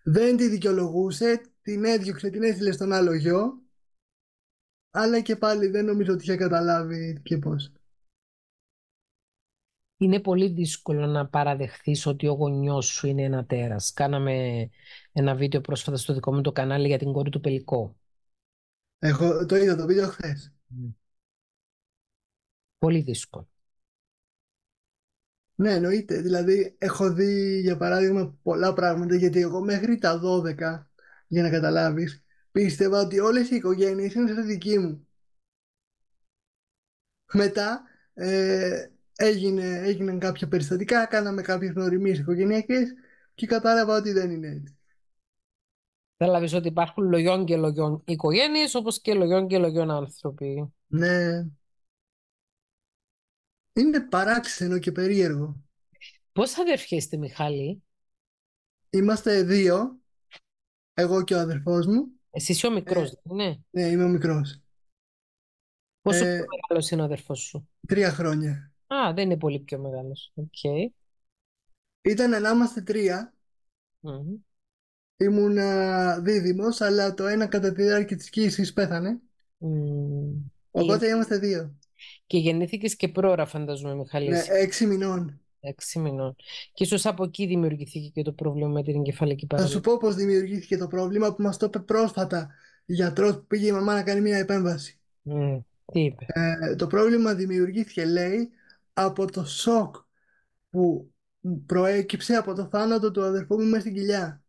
δεν τη δικαιολογούσε, την έδιωξε, την έστειλε στον άλλο γιο, αλλά και πάλι δεν νομίζω ότι είχε καταλάβει και πώς. Είναι πολύ δύσκολο να παραδεχθείς ότι ο γονιός σου είναι ένα τέρας. Κάναμε ένα βίντεο πρόσφατα στο δικό μου το κανάλι για την κόρη του Πελικό. Έχω, το είδα το βίντεο χθες. Ναι. Πολύ δύσκολο. Ναι, εννοείται. Δηλαδή, έχω δει για παράδειγμα πολλά πράγματα γιατί εγώ μέχρι τα 12, για να καταλάβεις, πίστευα ότι όλες οι οικογένειες είναι σαν δική μου. Μετά ε, έγινε, έγιναν κάποια περιστατικά, κάναμε κάποιες γνωριμίες οικογενειακές και κατάλαβα ότι δεν είναι έτσι. Κατάλαβες ότι υπάρχουν λογιών και λογιών οικογένειες, όπως και λογιών και λογιών άνθρωποι. Ναι. Είναι παράξενο και περίεργο. Πώς αδερφοί είστε, Μιχάλη? Είμαστε δύο, εγώ και ο αδερφός μου. Εσύ είσαι ο μικρός, ε, Ναι, είμαι ο μικρός. Πόσο ε, μεγάλος είναι ο αδερφός σου? Τρία χρόνια. Α, δεν είναι πολύ πιο μεγάλος. Οκ. Ήταν να είμαστε τρία. Mm-hmm. Ήμουν δίδυμος, αλλά το ένα κατά τη διάρκεια της κοίησης πέθανε. Mm. ημουν διδυμος αλλα το ενα είμαστε πεθανε οποτε ειμαστε δυο και γεννήθηκες και πρόωρα, φανταζομαι, Μιχαλής. Ναι, έξι μηνών. Έξι μηνών. Και ίσως από εκεί δημιουργήθηκε και το πρόβλημα με την εγκεφαλική παραλία. Θα σου πω πώς δημιουργήθηκε το πρόβλημα που μας το είπε πρόσφατα γιατρός που πήγε η μαμά να κάνει μια επέμβαση. τι είπε. Ε, το πρόβλημα δημιουργήθηκε, λέει, από το σοκ που προέκυψε από το θάνατο του αδερφού μου μέσα στην κοιλιά.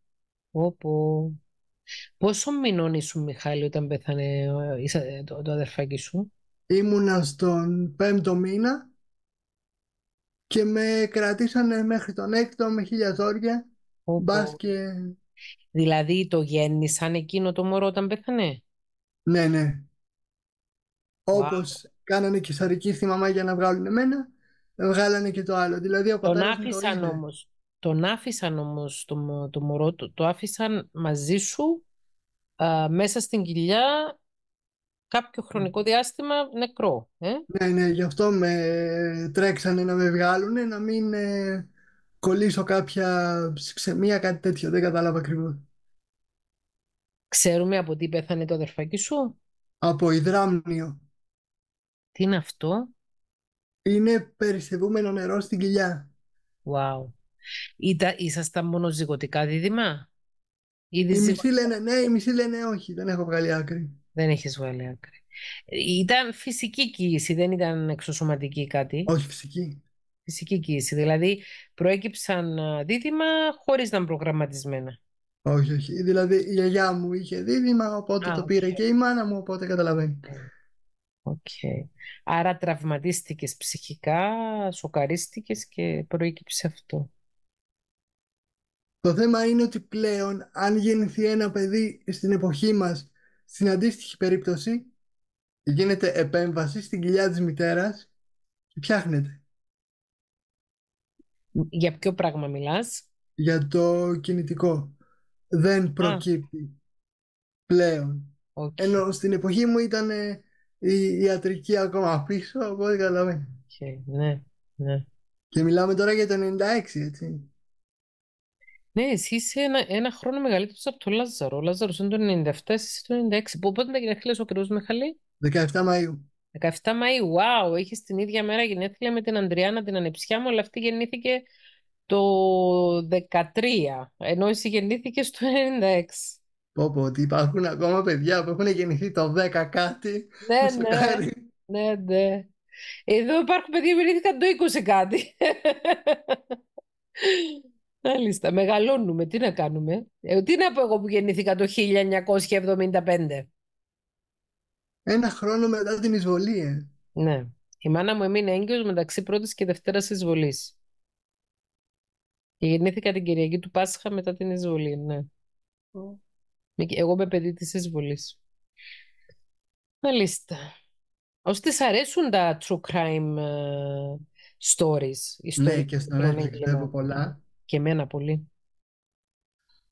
Πόσο μηνών ήσουν, Μιχάλη, όταν πέθανε ε, ε, το αδερφάκι σου? Ήμουνα στον πέμπτο μήνα και με κρατήσανε μέχρι τον έκτο με χίλια ζόρια. Μπας και... Δηλαδή το γέννησαν εκείνο το μωρό όταν πέθανε. Ναι, ναι. Όπως κάνανε και σαρική στη μαμά για να βγάλουν εμένα, βγάλανε και το άλλο. Δηλαδή, ο τον άφησαν το όμως. Τον άφησαν όμως το, το μωρό του. Το άφησαν μαζί σου α, μέσα στην κοιλιά κάποιο ναι. χρονικό διάστημα νεκρό. Ε? Ναι, ναι, γι' αυτό με τρέξανε να με βγάλουν, να μην ε, κολλήσω κάποια Μία κάτι τέτοιο, δεν κατάλαβα ακριβώς. Ξέρουμε από τι πέθανε το αδερφάκι σου? Από υδράμνιο. Τι είναι αυτό? Είναι περισεβούμενο νερό στην κοιλιά. Wow. Ήταν, ήσασταν μόνο ζυγωτικά δίδυμα? Ή μισή λένε ναι, η μισή λένε όχι, δεν έχω βγάλει άκρη. Δεν έχεις βάλει άκρη. Ήταν φυσική κοίηση, δεν ήταν εξωσωματική κάτι. Όχι φυσική. Φυσική κοίηση. Δηλαδή προέκυψαν ε, δίδυμα χωρίς να είναι προγραμματισμένα. Όχι, όχι. Δηλαδή η γιαγιά μου είχε δίδυμα, οπότε το okay. πήρε και η μάνα μου, οπότε καταλαβαίνει. Οκ. Okay. Άρα τραυματίστηκες ψυχικά, σοκαρίστηκες και προέκυψε αυτό. Το θέμα είναι ότι πλέον αν γεννηθεί ένα παιδί στην εποχή μας στην αντίστοιχη περίπτωση γίνεται επέμβαση στην κοιλιά της μητέρας και πιάχνεται. Για ποιο πράγμα μιλάς? Για το κινητικό. Δεν προκύπτει πλέον. Okay. Ενώ στην εποχή μου ήταν η ε, ιατρική ακόμα πίσω, οπότε καταλαβαίνω. ναι, ναι. Και μιλάμε τώρα για το 96, έτσι. Ναι, εσύ είσαι ένα, ένα χρόνο μεγαλύτερος από τον Λάζαρο. Ο Λάζαρος είναι το 97, εσύ το 96. Πότε τα γενέθλια ο κ. Μιχαλή, 17 Μαΐου. 17 Μαΐου, wow, είχες την ίδια μέρα γενέθλια με την Αντριάννα, την ανεψιά μου, αλλά αυτή γεννήθηκε το 13, ενώ εσύ γεννήθηκες στο 96. Πω πω, ότι υπάρχουν ακόμα παιδιά που έχουν γεννηθεί το 10 κάτι. Ναι, ναι, ναι, ναι. Εδώ υπάρχουν παιδιά που γεννήθηκαν το 20 κάτι. Μάλιστα, μεγαλώνουμε. Τι να κάνουμε. Ε, τι να πω εγώ που γεννήθηκα το 1975. Ένα χρόνο μετά την εισβολή, ε. Ναι. Η μάνα μου έμεινε έγκυος μεταξύ πρώτης και δευτέρας εισβολής. Και γεννήθηκα την Κυριακή του Πάσχα μετά την εισβολή, ναι. Εγώ είμαι παιδί της εισβολής. Μάλιστα. Όσοι αρέσουν τα true crime ε, stories. Ναι, και Netflix βλέπω πολλά. Και εμένα πολύ.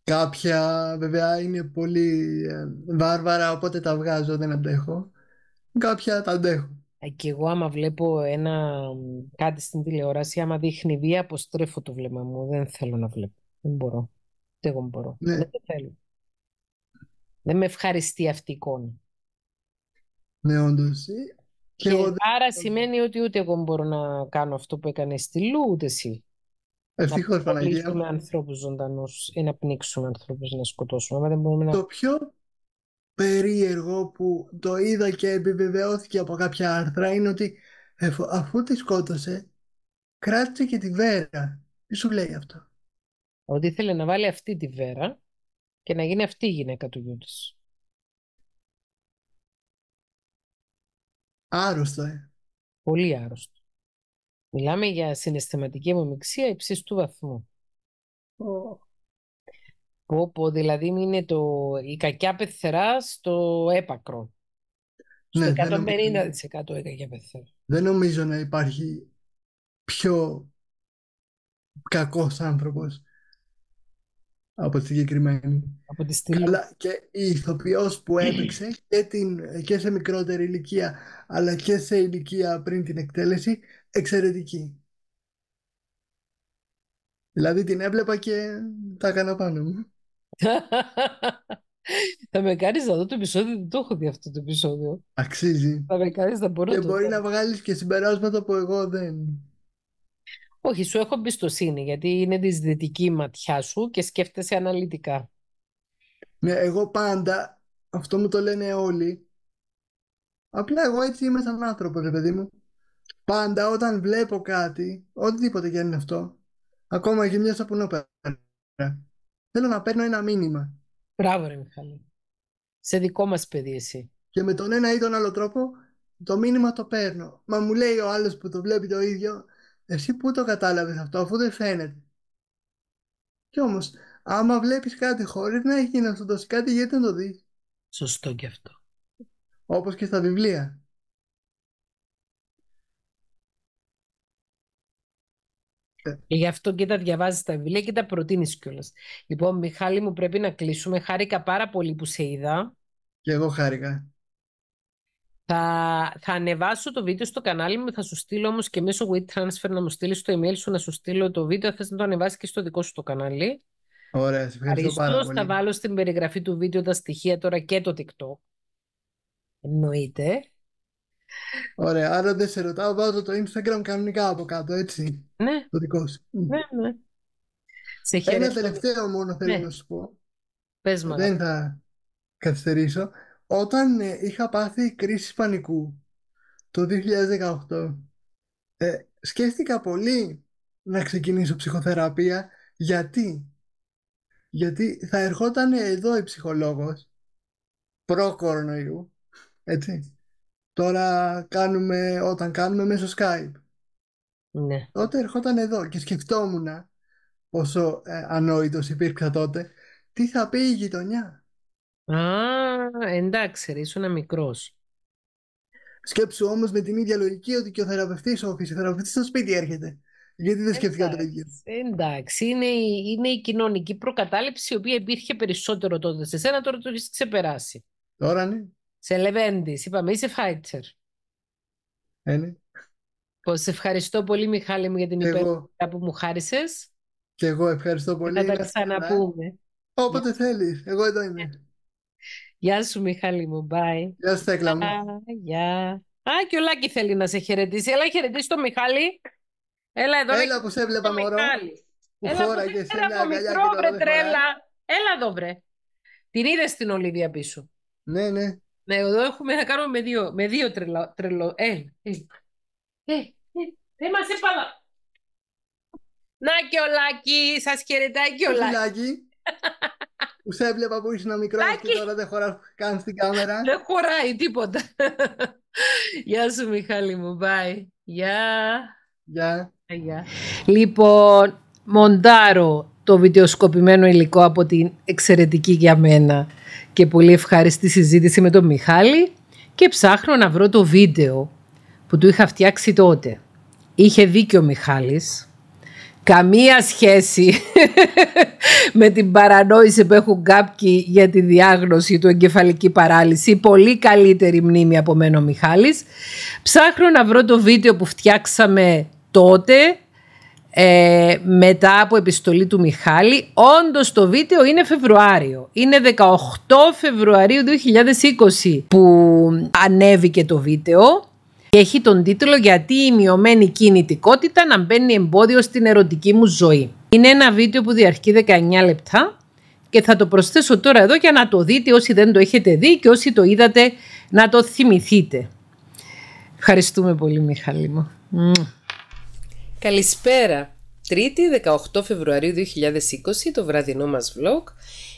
Κάποια βέβαια είναι πολύ ε, βάρβαρα, οπότε τα βγάζω, δεν αντέχω. Κάποια τα αντέχω. Ε, και εγώ άμα βλέπω ένα, κάτι στην τηλεόραση, άμα δείχνει βία, αποστρέφω το βλέμμα μου. Δεν θέλω να βλέπω. Δεν μπορώ. Δεν εγώ μπορώ. Ναι. Δεν το θέλω. Δεν με ευχαριστεί αυτή η εικόνα. Ναι, όντως. Ε, και, άρα σημαίνει ότι ούτε εγώ μπορώ να κάνω αυτό που έκανε στη Λου, ούτε εσύ. Ευτυχώς να πνίξουμε ανθρώπου ζωντανούς ή να πνίξουμε ανθρώπους να σκοτώσουμε. να... Το πιο περίεργο που το είδα και επιβεβαιώθηκε από κάποια άρθρα είναι ότι αφού τη σκότωσε, κράτησε και τη βέρα. Τι σου λέει αυτό. Ότι ήθελε να βάλει αυτή τη βέρα και να γίνει αυτή η γυναίκα του γιού της. Άρρωστο, ε. Πολύ άρρωστο. Μιλάμε για συναισθηματική μομιξία υψής του βαθμού. Oh. δηλαδή είναι το, η κακιά πεθερά στο έπακρο. Ναι, στο 150% νομίζω... η κακιά πεθερά. Δεν νομίζω να υπάρχει πιο κακός άνθρωπος από τη συγκεκριμένη. Από Αλλά και η ηθοποιός που έπαιξε και, την, και σε μικρότερη ηλικία αλλά και σε ηλικία πριν την εκτέλεση εξαιρετική. Δηλαδή την έβλεπα και τα έκανα πάνω μου. Θα με κάνεις να δω το επεισόδιο, δεν το έχω δει αυτό το επεισόδιο. Αξίζει. Θα με κάνεις να μπορώ Και το μπορεί να βγάλεις και συμπεράσματα που εγώ δεν. Όχι, σου έχω εμπιστοσύνη γιατί είναι τη δυτική ματιά σου και σκέφτεσαι αναλυτικά. Ναι, εγώ πάντα, αυτό μου το λένε όλοι. Απλά εγώ έτσι είμαι σαν άνθρωπο, ρε παιδί μου πάντα όταν βλέπω κάτι, οτιδήποτε και είναι αυτό, ακόμα και μια σαπουνόπερα, θέλω να παίρνω ένα μήνυμα. Μπράβο ρε Μιχάλη. Σε δικό μας παιδί εσύ. Και με τον ένα ή τον άλλο τρόπο το μήνυμα το παίρνω. Μα μου λέει ο άλλος που το βλέπει το ίδιο, εσύ πού το κατάλαβες αυτό αφού δεν φαίνεται. Κι όμως, άμα βλέπεις κάτι χωρίς να έχει να σου δώσει κάτι γιατί δεν το δεις. Σωστό και αυτό. Όπως και στα βιβλία. γι' αυτό και τα διαβάζεις τα βιβλία και τα προτείνεις κιόλας. Λοιπόν, Μιχάλη, μου πρέπει να κλείσουμε. Χάρηκα πάρα πολύ που σε είδα. Και εγώ χάρηκα. Θα, θα ανεβάσω το βίντεο στο κανάλι μου, θα σου στείλω όμως και μέσω Transfer να μου στείλεις το email σου, να σου στείλω το βίντεο, θες να το ανεβάσεις και στο δικό σου το κανάλι. Ωραία, σε ευχαριστώ πάρα πολύ. Θα βάλω στην περιγραφή του βίντεο τα στοιχεία τώρα και το TikTok. Εννοείται. Ωραία, άρα δεν σε ρωτάω, βάζω το Instagram κανονικά από κάτω, έτσι. Ναι. Το δικό σου. Ναι, ναι. Σε Ένα τελευταίο μόνο θέλω ναι. να σου πω. Πες μου. Δεν θα καθυστερήσω. Όταν ε, είχα πάθει κρίση πανικού το 2018, ε, σκέφτηκα πολύ να ξεκινήσω ψυχοθεραπεία. Γιατί? Γιατί θα ερχόταν εδώ η ψυχολόγος προ-κορονοϊού, έτσι, Τώρα κάνουμε, όταν κάνουμε μέσω Skype. Ναι. Τότε ερχόταν εδώ και σκεφτόμουν πόσο ε, ανόητος υπήρξα τότε. Τι θα πει η γειτονιά. Α, εντάξει, ένα μικρός. Σκέψου όμως με την ίδια λογική ότι και ο θεραπευτής, ο θεραπευτής στο σπίτι έρχεται. Γιατί δεν σκέφτηκα το ίδιο. Εντάξει, είναι η, είναι η κοινωνική προκατάληψη η οποία υπήρχε περισσότερο τότε σε σένα, τώρα το έχεις ξεπεράσει. Τώρα ναι. Σε λεβέντης, είπαμε, είσαι φάιτσερ. Είναι. Πως σε ευχαριστώ πολύ Μιχάλη μου για την υπέροχα που μου χάρισες. Και εγώ ευχαριστώ πολύ. Να τα ξαναπούμε. Όποτε yeah. θέλεις. Εγώ εδώ είμαι. Ε. Γεια σου Μιχάλη μου. Bye. Γεια σου Τέκλα μου. Γεια. Α, και ο Λάκη θέλει να σε χαιρετήσει. Έλα χαιρετήσει τον Μιχάλη. Έλα εδώ. Έλα που σε έβλεπα μωρό. Που Έλα ε. Έλα εδώ βρε. Την είδες την Ολίβια πίσω. Ναι, ναι. Ναι, εδώ έχουμε να κάνουμε με δύο, δύο τρελό. τρελό. Ε, ε, ε, ε, ε, μας έπαλα. Να και ο Λάκη, σας χαιρετάει και ο Λάκη. Που σε έβλεπα που ήσουν μικρός και τώρα δεν χωράει καν στην κάμερα. Δεν χωράει τίποτα. Γεια σου Μιχάλη μου, bye. Γεια. Γεια. Ε, λοιπόν, μοντάρω το βιντεοσκοπημένο υλικό από την εξαιρετική για μένα και πολύ ευχάριστη συζήτηση με τον Μιχάλη και ψάχνω να βρω το βίντεο που του είχα φτιάξει τότε. Είχε δίκιο ο Μιχάλης. Καμία σχέση με την παρανόηση που έχουν κάποιοι για τη διάγνωση του εγκεφαλική παράλυση. Πολύ καλύτερη μνήμη από μένα ο Μιχάλης. Ψάχνω να βρω το βίντεο που φτιάξαμε τότε ε, μετά από επιστολή του Μιχάλη. Όντως το βίντεο είναι Φεβρουάριο. Είναι 18 Φεβρουαρίου 2020 που ανέβηκε το βίντεο. Και έχει τον τίτλο «Γιατί η μειωμένη κινητικότητα να μπαίνει εμπόδιο στην ερωτική μου ζωή». Είναι ένα βίντεο που διαρκεί 19 λεπτά και θα το προσθέσω τώρα εδώ για να το δείτε όσοι δεν το έχετε δει και όσοι το είδατε να το θυμηθείτε. Ευχαριστούμε πολύ Μιχάλη μου. Καλησπέρα! Τρίτη 18 Φεβρουαρίου 2020 το βραδινό μας vlog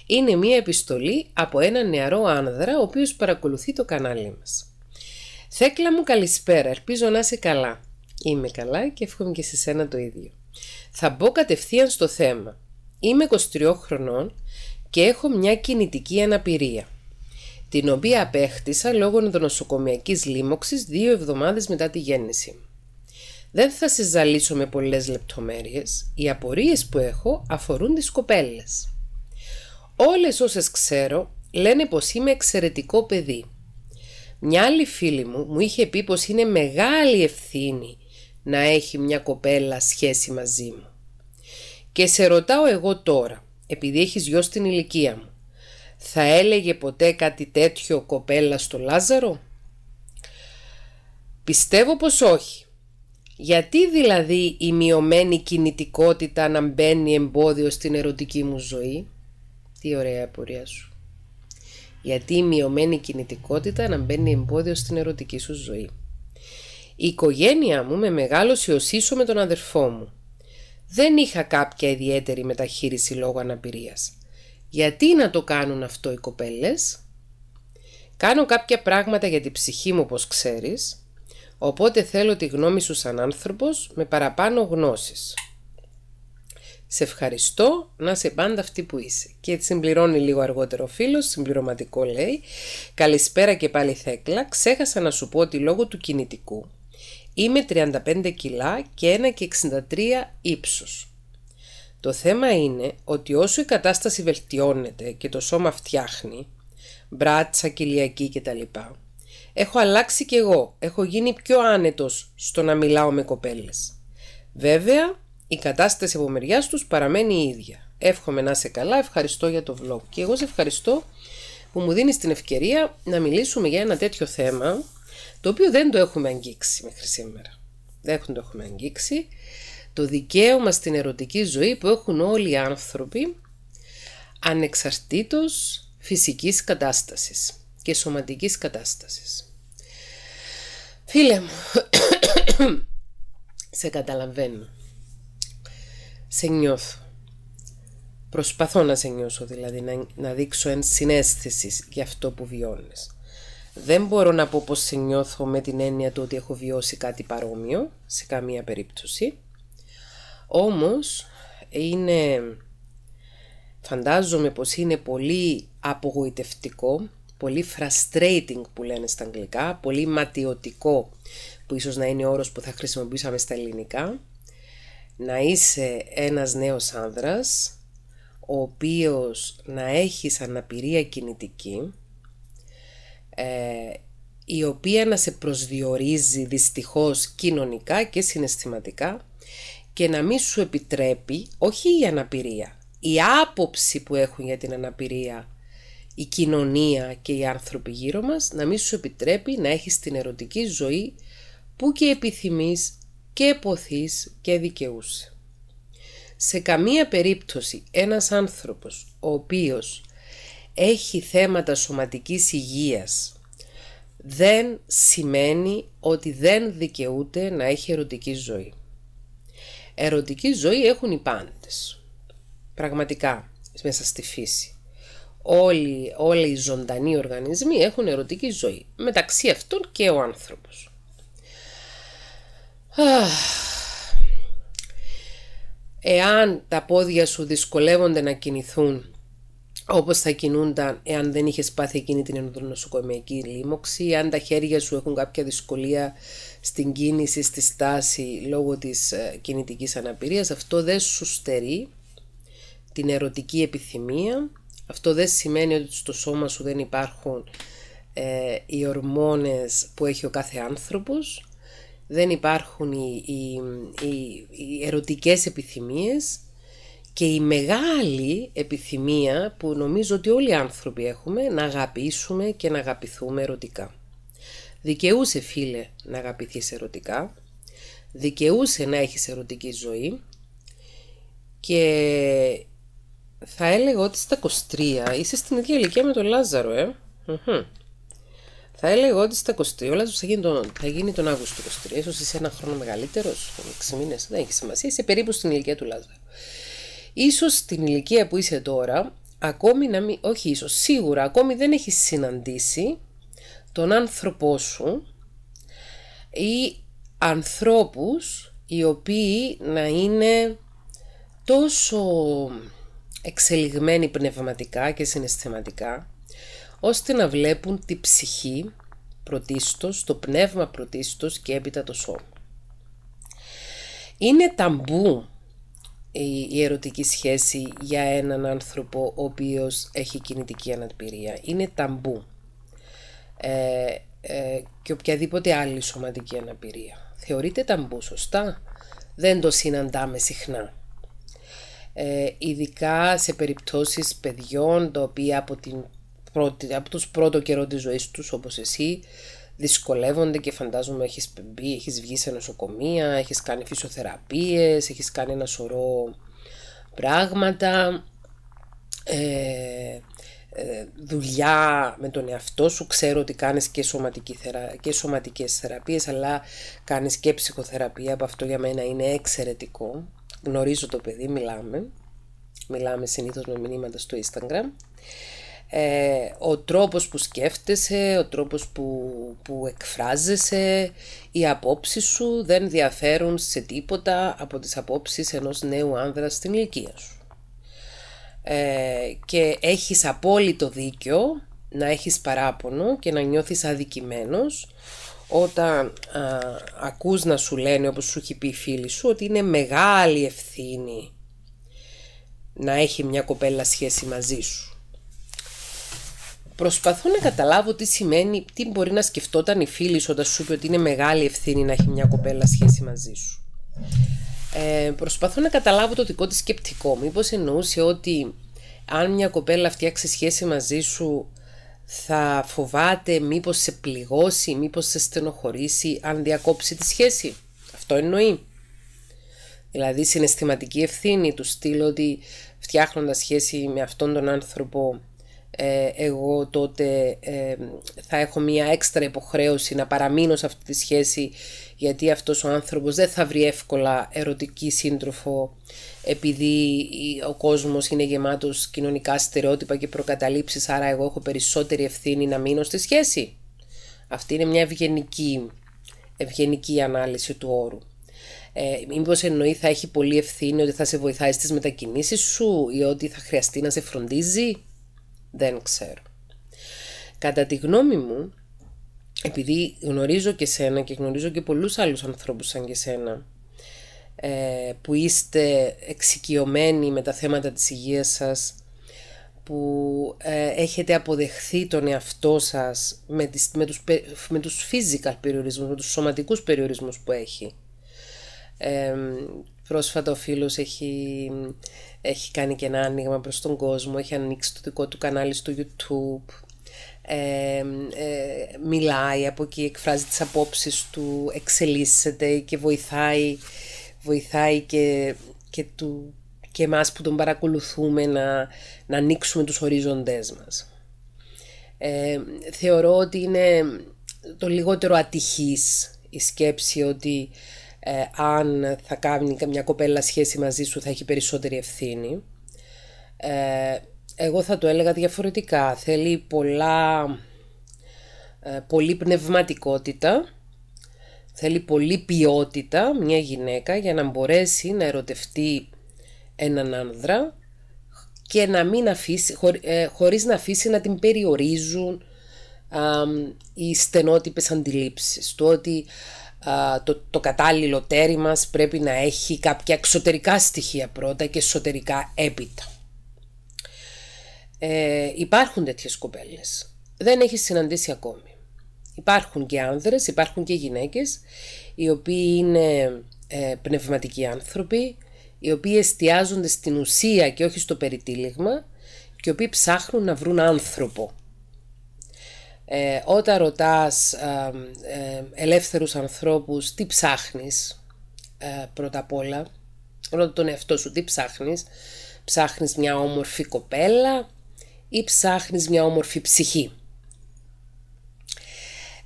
είναι μια επιστολή από ένα νεαρό άνδρα ο οποίος παρακολουθεί το κανάλι μας. Θέκλα μου καλησπέρα, ελπίζω να είσαι καλά. Είμαι καλά και εύχομαι και σε σένα το ίδιο. Θα μπω κατευθείαν στο θέμα. Είμαι 23 χρονών και έχω μια κινητική αναπηρία την οποία απέκτησα λόγω νοσοκομιακής λίμωξης δύο εβδομάδες μετά τη γέννηση δεν θα σε ζαλίσω με πολλές λεπτομέρειες. Οι απορίες που έχω αφορούν τις κοπέλες. Όλες όσες ξέρω λένε πως είμαι εξαιρετικό παιδί. Μια άλλη φίλη μου μου είχε πει πως είναι μεγάλη ευθύνη να έχει μια κοπέλα σχέση μαζί μου. Και σε ρωτάω εγώ τώρα, επειδή έχεις γιο στην ηλικία μου, θα έλεγε ποτέ κάτι τέτοιο κοπέλα στο Λάζαρο? Πιστεύω πως όχι. Γιατί δηλαδή η μειωμένη κινητικότητα να μπαίνει εμπόδιο στην ερωτική μου ζωή. Τι ωραία απορία σου. Γιατί η μειωμένη κινητικότητα να μπαίνει εμπόδιο στην ερωτική σου ζωή. Η οικογένεια μου με μεγάλωσε ίσο με τον αδερφό μου. Δεν είχα κάποια ιδιαίτερη μεταχείριση λόγω αναπηρίας. Γιατί να το κάνουν αυτό οι κοπέλες? Κάνω κάποια πράγματα για την ψυχή μου όπως ξέρεις Οπότε θέλω τη γνώμη σου σαν άνθρωπος με παραπάνω γνώσεις. Σε ευχαριστώ να σε πάντα αυτή που είσαι. Και συμπληρώνει λίγο αργότερο ο φίλος, συμπληρωματικό λέει. Καλησπέρα και πάλι Θέκλα. Ξέχασα να σου πω ότι λόγω του κινητικού είμαι 35 κιλά και 1,63 ύψος. Το θέμα είναι ότι όσο η κατάσταση βελτιώνεται και το σώμα φτιάχνει, μπράτσα, κοιλιακή κτλ. Έχω αλλάξει κι εγώ, έχω γίνει πιο άνετος στο να μιλάω με κοπέλες. Βέβαια, η κατάσταση από μεριά τους παραμένει η ίδια. Εύχομαι να είσαι καλά, ευχαριστώ για το vlog. Και εγώ σε ευχαριστώ που μου δίνεις την ευκαιρία να μιλήσουμε για ένα τέτοιο θέμα, το οποίο δεν το έχουμε αγγίξει μέχρι σήμερα. Δεν το έχουμε αγγίξει. Το δικαίωμα στην ερωτική ζωή που έχουν όλοι οι άνθρωποι, ανεξαρτήτως φυσικής κατάστασης και σωματικής κατάστασης. Φίλε μου, σε καταλαβαίνω. Σε νιώθω. Προσπαθώ να σε νιώσω, δηλαδή να, δείξω εν συνέστηση για αυτό που βιώνεις. Δεν μπορώ να πω πως σε νιώθω με την έννοια του ότι έχω βιώσει κάτι παρόμοιο, σε καμία περίπτωση. Όμως, είναι... Φαντάζομαι πως είναι πολύ απογοητευτικό πολύ frustrating που λένε στα αγγλικά, πολύ ματιωτικό που ίσως να είναι όρος που θα χρησιμοποιήσαμε στα ελληνικά. Να είσαι ένας νέος άνδρας, ο οποίος να έχεις αναπηρία κινητική, ε, η οποία να σε προσδιορίζει δυστυχώς κοινωνικά και συναισθηματικά και να μην σου επιτρέπει, όχι η αναπηρία, η άποψη που έχουν για την αναπηρία η κοινωνία και οι άνθρωποι γύρω μας να μην σου επιτρέπει να έχεις την ερωτική ζωή που και επιθυμείς και εποθείς και δικαιούσε. Σε καμία περίπτωση ένας άνθρωπος ο οποίος έχει θέματα σωματικής υγείας δεν σημαίνει ότι δεν δικαιούται να έχει ερωτική ζωή. Ερωτική ζωή έχουν οι πάντες. Πραγματικά, μέσα στη φύση όλοι, όλοι οι ζωντανοί οργανισμοί έχουν ερωτική ζωή. Μεταξύ αυτών και ο άνθρωπος. Εάν τα πόδια σου δυσκολεύονται να κινηθούν όπως θα κινούνταν εάν δεν είχες πάθει εκείνη την ενδονοσοκομιακή λίμωξη, αν τα χέρια σου έχουν κάποια δυσκολία στην κίνηση, στη στάση λόγω της ε, κινητικής αναπηρίας, αυτό δεν σου στερεί την ερωτική επιθυμία αυτό δεν σημαίνει ότι στο σώμα σου δεν υπάρχουν ε, οι ορμόνες που έχει ο κάθε άνθρωπος, δεν υπάρχουν οι, οι, οι, οι ερωτικές επιθυμίες και η μεγάλη επιθυμία που νομίζω ότι όλοι οι άνθρωποι έχουμε να αγαπήσουμε και να αγαπηθούμε ερωτικά. Δικαιούσε φίλε να αγαπηθείς ερωτικά, δικαιούσε να έχεις ερωτική ζωή και θα έλεγα ότι στα 23 είσαι στην ίδια ηλικία με τον Λάζαρο, ε. Mm-hmm. Θα έλεγα ότι στα 23, ο Λάζαρος θα γίνει τον, θα γίνει τον Αύγουστο 23, ίσως είσαι ένα χρόνο μεγαλύτερος, 6 μήνες, δεν έχει σημασία, είσαι περίπου στην ηλικία του Λάζαρου. Ίσως στην ηλικία που είσαι τώρα, ακόμη να μην, όχι ίσως, σίγουρα ακόμη δεν έχει συναντήσει τον άνθρωπό σου ή ανθρώπους οι οποίοι να είναι τόσο εξελιγμένοι πνευματικά και συναισθηματικά, ώστε να βλέπουν τη ψυχή πρωτίστως, το πνεύμα πρωτίστως και έπειτα το σώμα. Είναι ταμπού η ερωτική σχέση για έναν άνθρωπο ο οποίος έχει κινητική αναπηρία. Είναι ταμπού ε, ε, και οποιαδήποτε άλλη σωματική αναπηρία. Θεωρείται ταμπού, σωστά. Δεν το συναντάμε συχνά ε, ειδικά σε περιπτώσεις παιδιών τα οποία από, την πρώτη, από τους πρώτο καιρό της ζωής τους όπως εσύ δυσκολεύονται και φαντάζομαι έχεις μπει, έχεις βγει σε νοσοκομεία, έχεις κάνει φυσιοθεραπείες, έχεις κάνει ένα σωρό πράγματα, ε, ε δουλειά με τον εαυτό σου, ξέρω ότι κάνεις και, σωματική θερα... και σωματικές θεραπείες αλλά κάνεις και ψυχοθεραπεία, από αυτό για μένα είναι εξαιρετικό γνωρίζω το παιδί, μιλάμε, μιλάμε συνήθως με μηνύματα στο Instagram, ε, ο τρόπος που σκέφτεσαι, ο τρόπος που, που εκφράζεσαι, οι απόψεις σου δεν διαφέρουν σε τίποτα από τις απόψεις ενός νέου άνδρα στην ηλικία σου. Ε, και έχεις απόλυτο δίκιο να έχεις παράπονο και να νιώθεις αδικημένος όταν α, ακούς να σου λένε όπως σου έχει πει η φίλη σου ότι είναι μεγάλη ευθύνη να έχει μια κοπέλα σχέση μαζί σου. Προσπαθώ να καταλάβω τι σημαίνει, τι μπορεί να σκεφτόταν η φίλη σου όταν σου πει ότι είναι μεγάλη ευθύνη να έχει μια κοπέλα σχέση μαζί σου. Ε, προσπαθώ να καταλάβω το δικό της σκεπτικό. Μήπως εννοούσε ότι αν μια κοπέλα φτιάξει σχέση μαζί σου θα φοβάται μήπως σε πληγώσει, μήπως σε στενοχωρήσει αν διακόψει τη σχέση. Αυτό εννοεί. Δηλαδή συναισθηματική ευθύνη του στείλω ότι φτιάχνοντας σχέση με αυτόν τον άνθρωπο ε, εγώ τότε ε, θα έχω μία έξτρα υποχρέωση να παραμείνω σε αυτή τη σχέση γιατί αυτός ο άνθρωπος δεν θα βρει εύκολα ερωτική σύντροφο επειδή ο κόσμος είναι γεμάτος κοινωνικά στερεότυπα και προκαταλήψεις άρα εγώ έχω περισσότερη ευθύνη να μείνω στη σχέση. Αυτή είναι μια ευγενική, ευγενική ανάλυση του όρου. Ε, Μήπως εννοεί θα έχει πολύ ευθύνη ότι θα σε βοηθάει στις μετακινήσεις σου ή ότι θα χρειαστεί να σε φροντίζει. Δεν ξέρω. Κατά τη γνώμη μου, επειδή γνωρίζω και σένα και γνωρίζω και πολλούς άλλους ανθρώπους σαν και σένα ε, που είστε εξοικειωμένοι με τα θέματα της υγείας σας που ε, έχετε αποδεχθεί τον εαυτό σας με, τις, με, τους, με τους physical περιορισμούς, με τους σωματικούς περιορισμούς που έχει. Ε, πρόσφατα ο φίλος έχει, έχει κάνει και ένα άνοιγμα προς τον κόσμο, έχει ανοίξει το δικό του κανάλι στο YouTube ε, μιλάει από εκεί, εκφράζει τις απόψεις του, εξελίσσεται και βοηθάει, βοηθάει και, και, του, και εμάς που τον παρακολουθούμε να, να ανοίξουμε τους ορίζοντές μας. Ε, θεωρώ ότι είναι το λιγότερο ατυχής η σκέψη ότι ε, αν θα κάνει μια κοπέλα σχέση μαζί σου θα έχει περισσότερη ευθύνη. Ε, εγώ θα το έλεγα διαφορετικά. Θέλει πολλά, ε, πολύ πνευματικότητα, θέλει πολλή ποιότητα μια γυναίκα για να μπορέσει να ερωτευτεί έναν άνδρα και να μην αφήσει, ε, χωρίς να αφήσει να την περιορίζουν οι στενότυπες αντιλήψεις. Το ότι το, το κατάλληλο τέρι μας πρέπει να έχει κάποια εξωτερικά στοιχεία πρώτα και εσωτερικά έπειτα. Ε, υπάρχουν τέτοιες κοπέλε. Δεν έχεις συναντήσει ακόμη. Υπάρχουν και άνδρες, υπάρχουν και γυναίκες, οι οποίοι είναι ε, πνευματικοί άνθρωποι, οι οποίοι εστιάζονται στην ουσία και όχι στο περιτύλιγμα και οι οποίοι ψάχνουν να βρουν άνθρωπο. Ε, όταν ρωτάς ε, ελεύθερους ανθρώπους τι ψάχνεις ε, πρώτα απ' όλα, ρώτα τον εαυτό σου τι ψάχνεις, ψάχνεις μια όμορφη κοπέλα, ή ψάχνεις μια όμορφη ψυχή.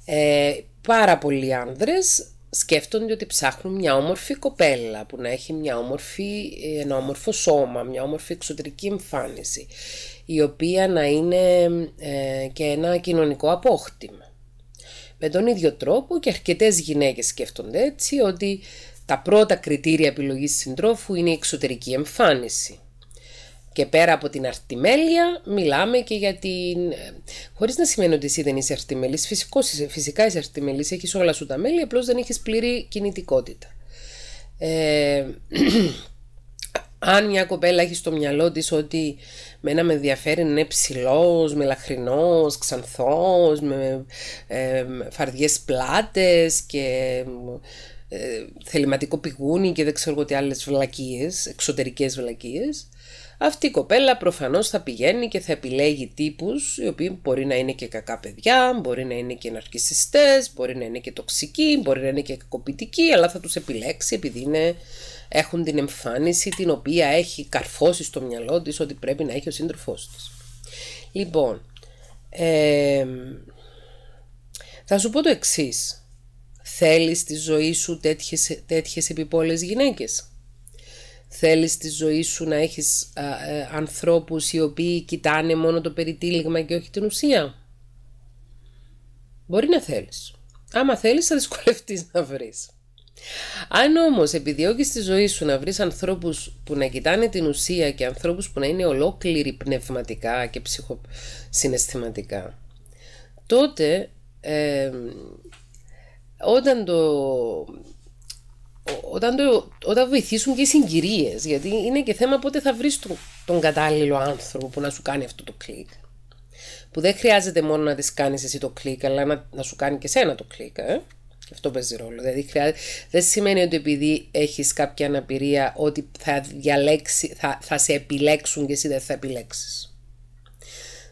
Ε, πάρα πολλοί άνδρες σκέφτονται ότι ψάχνουν μια όμορφη κοπέλα που να έχει μια όμορφη, ένα όμορφο σώμα, μια όμορφη εξωτερική εμφάνιση η οποία να είναι ε, και ένα κοινωνικό απόκτημα. Με τον ίδιο τρόπο και αρκετές γυναίκες σκέφτονται έτσι ότι τα πρώτα κριτήρια επιλογής συντρόφου είναι η εξωτερική εμφάνιση. Και πέρα από την αρτιμέλεια, μιλάμε και για την. Ε, Χωρίς να σημαίνει ότι εσύ δεν είσαι αρτιμελής. Φυσικά είσαι αρτιμελής, έχεις όλα σου τα μέλη, απλώς δεν έχεις πλήρη κινητικότητα. Ε, αν μια κοπέλα έχει στο μυαλό της ότι μένα με ενδιαφέρει να είναι ψηλός, μελαχρινός, ξανθός, με ε, φαρδιές πλάτες και ε, θεληματικό πηγούνι και δεν ξέρω τι άλλες βλακίες, εξωτερικές βλακίες. Αυτή η κοπέλα προφανώς θα πηγαίνει και θα επιλέγει τύπους οι οποίοι μπορεί να είναι και κακά παιδιά, μπορεί να είναι και ναρκισιστές, μπορεί να είναι και τοξικοί, μπορεί να είναι και κακοποιητικοί, αλλά θα τους επιλέξει επειδή είναι, έχουν την εμφάνιση την οποία έχει καρφώσει στο μυαλό της ότι πρέπει να έχει ο σύντροφός της. Λοιπόν, ε, θα σου πω το εξής. Θέλεις στη ζωή σου τέτοιες, τέτοιες επιπόλες γυναίκες. Θέλεις τη ζωή σου να έχεις α, ε, ανθρώπους οι οποίοι κοιτάνε μόνο το περιτύλιγμα και όχι την ουσία. Μπορεί να θέλεις. Άμα θέλεις θα δυσκολευτείς να βρεις. Αν όμως επιδιώκεις τη ζωή σου να βρεις ανθρώπους που να κοιτάνε την ουσία και ανθρώπους που να είναι ολόκληροι πνευματικά και ψυχοσυναισθηματικά, τότε ε, όταν το όταν, το, όταν βοηθήσουν και οι συγκυρίες, γιατί είναι και θέμα πότε θα βρεις τον κατάλληλο άνθρωπο που να σου κάνει αυτό το κλικ. Που δεν χρειάζεται μόνο να τη κάνεις εσύ το κλικ, αλλά να, σου κάνει και σένα το κλικ. Ε? Και αυτό παίζει ρόλο. Δηλαδή, χρειάζεται, δεν σημαίνει ότι επειδή έχεις κάποια αναπηρία, ότι θα, διαλέξει, θα, θα σε επιλέξουν και εσύ δεν θα επιλέξεις.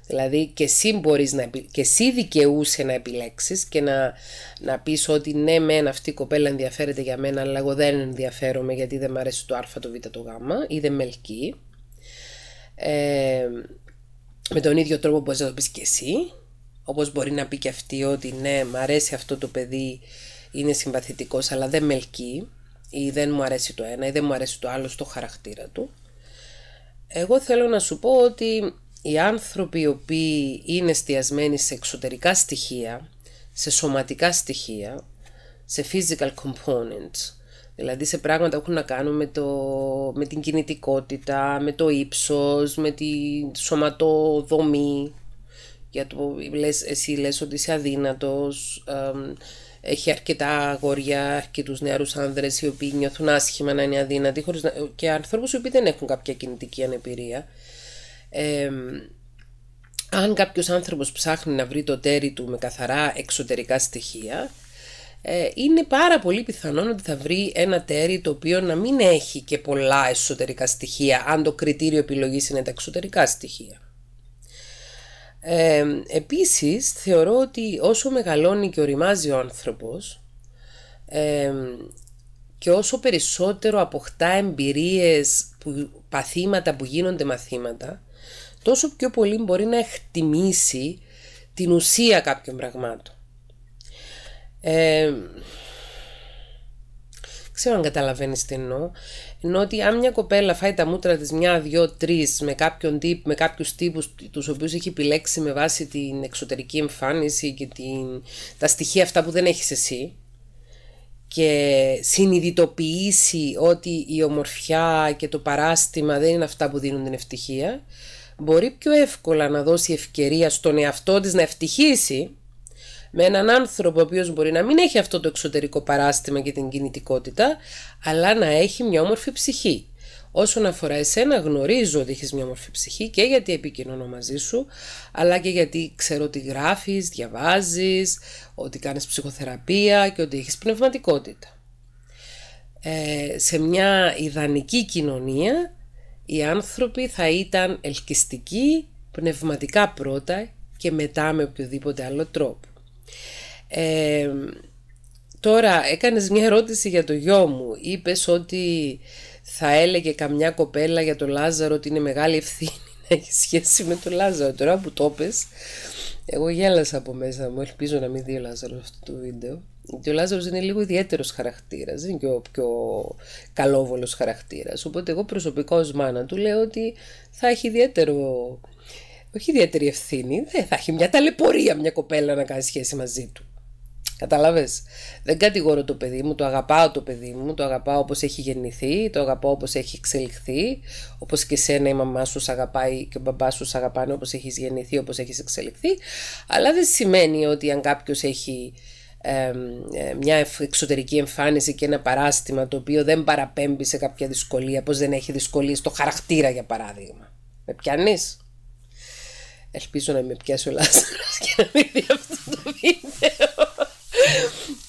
Δηλαδή και εσύ, μπορείς να, και εσύ δικαιούσε να επιλέξεις και να, να πεις ότι ναι μεν αυτή η κοπέλα ενδιαφέρεται για μένα αλλά εγώ δεν ενδιαφέρομαι γιατί δεν μου αρέσει το α, το β, το γ ή δεν με ελκύει. Ε, με τον ίδιο τρόπο μπορείς να το πεις και εσύ. Όπως μπορεί να πει και αυτή ότι ναι μ' αρέσει αυτό το παιδί, είναι συμπαθητικός αλλά δεν με ελκύει ή δεν μου αρέσει το ένα ή δεν μου αρέσει το άλλο στο χαρακτήρα του. Εγώ θέλω να σου πω ότι οι άνθρωποι οι οποίοι είναι εστιασμένοι σε εξωτερικά στοιχεία, σε σωματικά στοιχεία, σε physical components, δηλαδή σε πράγματα που έχουν να κάνουν με, το, με την κινητικότητα, με το ύψος, με τη σωματοδομή, για το, λες, εσύ λες ότι είσαι αδύνατος, έχει αρκετά αγόρια, αρκετούς νεαρούς άνδρες οι οποίοι νιώθουν άσχημα να είναι αδύνατοι, χωρίς και ανθρώπους οι οποίοι δεν έχουν κάποια κινητική ανεπηρία αν κάποιος άνθρωπος ψάχνει να βρει το τέρι του με καθαρά εξωτερικά στοιχεία, ε, είναι πάρα πολύ πιθανό ότι θα βρει ένα τέρι το οποίο να μην έχει και πολλά εσωτερικά στοιχεία, αν το κριτήριο επιλογής είναι τα εξωτερικά στοιχεία. Ε, επίσης, θεωρώ ότι όσο μεγαλώνει και οριμάζει ο άνθρωπος και όσο περισσότερο αποκτά εμπειρίες, παθήματα που γίνονται μαθήματα, τόσο πιο πολύ μπορεί να εκτιμήσει την ουσία κάποιων πραγμάτων. Ε, ξέρω αν καταλαβαίνεις τι εννοώ. Εννοώ ότι αν μια κοπέλα φάει τα μούτρα της μια, δυο, τρεις με κάποιον τύπ, με κάποιους τύπους τους οποίους έχει επιλέξει με βάση την εξωτερική εμφάνιση και την, τα στοιχεία αυτά που δεν έχεις εσύ και συνειδητοποιήσει ότι η ομορφιά και το παράστημα δεν είναι αυτά που δίνουν την ευτυχία μπορεί πιο εύκολα να δώσει ευκαιρία στον εαυτό της να ευτυχήσει με έναν άνθρωπο ο οποίος μπορεί να μην έχει αυτό το εξωτερικό παράστημα και την κινητικότητα, αλλά να έχει μια όμορφη ψυχή. Όσον αφορά εσένα, γνωρίζω ότι έχεις μια όμορφη ψυχή και γιατί επικοινωνώ μαζί σου, αλλά και γιατί ξέρω ότι γράφεις, διαβάζεις, ότι κάνεις ψυχοθεραπεία και ότι έχεις πνευματικότητα. Ε, σε μια ιδανική κοινωνία οι άνθρωποι θα ήταν ελκυστικοί πνευματικά πρώτα και μετά με οποιοδήποτε άλλο τρόπο. Ε, τώρα έκανες μια ερώτηση για το γιο μου. Είπες ότι θα έλεγε καμιά κοπέλα για το Λάζαρο ότι είναι μεγάλη ευθύνη να έχει σχέση με το Λάζαρο. Τώρα που το πες, εγώ γέλασα από μέσα μου. Ελπίζω να μην δει ο Λάζαρος αυτό το βίντεο. Και ο Λάζαρος είναι λίγο ιδιαίτερος χαρακτήρας δεν είναι και ο πιο καλόβολος χαρακτήρας. Οπότε εγώ προσωπικά ω μάνα του λέω ότι θα έχει ιδιαίτερο... Όχι ιδιαίτερη ευθύνη, δεν θα έχει μια ταλαιπωρία μια κοπέλα να κάνει σχέση μαζί του. Κατάλαβε, δεν κατηγορώ το παιδί μου, το αγαπάω το παιδί μου, το αγαπάω όπως έχει γεννηθεί, το αγαπάω όπως έχει εξελιχθεί, Όπως και σένα η μαμά σου σ' αγαπάει και ο μπαμπάς σου σ' αγαπάνε όπως έχεις γεννηθεί, όπως έχεις εξελιχθεί, αλλά δεν σημαίνει ότι αν κάποιος έχει ε, μια εξωτερική εμφάνιση και ένα παράστημα το οποίο δεν παραπέμπει σε κάποια δυσκολία, πως δεν έχει δυσκολία στο χαρακτήρα για παράδειγμα. Με πιάνεις? Ελπίζω να με πιάσει ο Λάζαρος και να μην δει αυτό το βίντεο.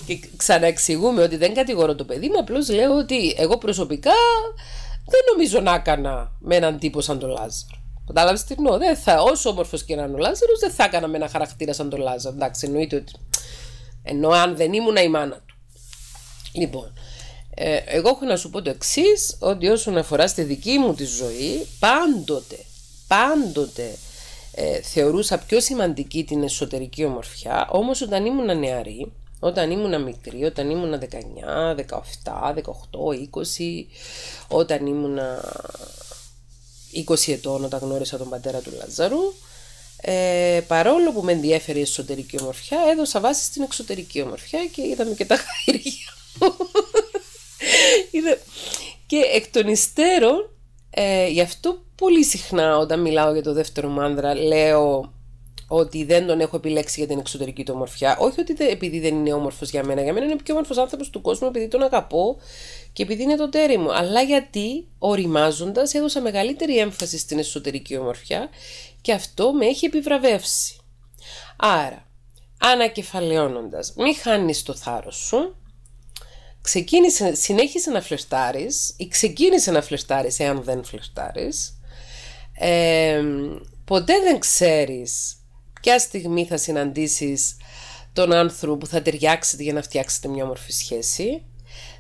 και ξαναεξηγούμε ότι δεν κατηγορώ το παιδί μου, απλώς λέω ότι εγώ προσωπικά δεν νομίζω να έκανα με έναν τύπο σαν τον Λάζαρο. Κατάλαβες τι εννοώ. όσο όμορφος και να είναι ο Λάζαρος, δεν θα έκανα με ένα χαρακτήρα σαν τον Λάζαρο. Εντάξει, εννοείται ότι ενώ αν δεν ήμουν η μάνα του. Λοιπόν, ε, εγώ έχω να σου πω το εξής, ότι όσον αφορά στη δική μου τη ζωή, πάντοτε, πάντοτε ε, θεωρούσα πιο σημαντική την εσωτερική ομορφιά, όμως όταν ήμουν νεαρή, όταν ήμουν μικρή, όταν ήμουν 19, 17, 18, 20, όταν ήμουν 20 ε, ετών, όταν γνώρισα τον πατέρα του Λαζαρού, ε, παρόλο που με ενδιέφερε η εσωτερική ομορφιά, έδωσα βάση στην εξωτερική ομορφιά και είδαμε και τα χαίρια μου. και εκ των υστέρων, ε, γι' αυτό πολύ συχνά όταν μιλάω για το δεύτερο μάνδρα λέω ότι δεν τον έχω επιλέξει για την εξωτερική του ομορφιά. Όχι ότι επειδή δεν είναι όμορφος για μένα. Για μένα είναι πιο όμορφος άνθρωπος του κόσμου επειδή τον αγαπώ και επειδή είναι το τέρι μου. Αλλά γιατί οριμάζοντας έδωσα μεγαλύτερη έμφαση στην εσωτερική ομορφιά και αυτό με έχει επιβραβεύσει. Άρα, ανακεφαλαιώνοντας, μη χάνεις το θάρρος σου, ξεκίνησε, συνέχισε να φλερτάρεις ή ξεκίνησε να φλερτάρεις εάν δεν φλερτάρεις, ποτέ δεν ξέρεις ποια στιγμή θα συναντήσεις τον άνθρωπο που θα ταιριάξετε για να φτιάξετε μια όμορφη σχέση.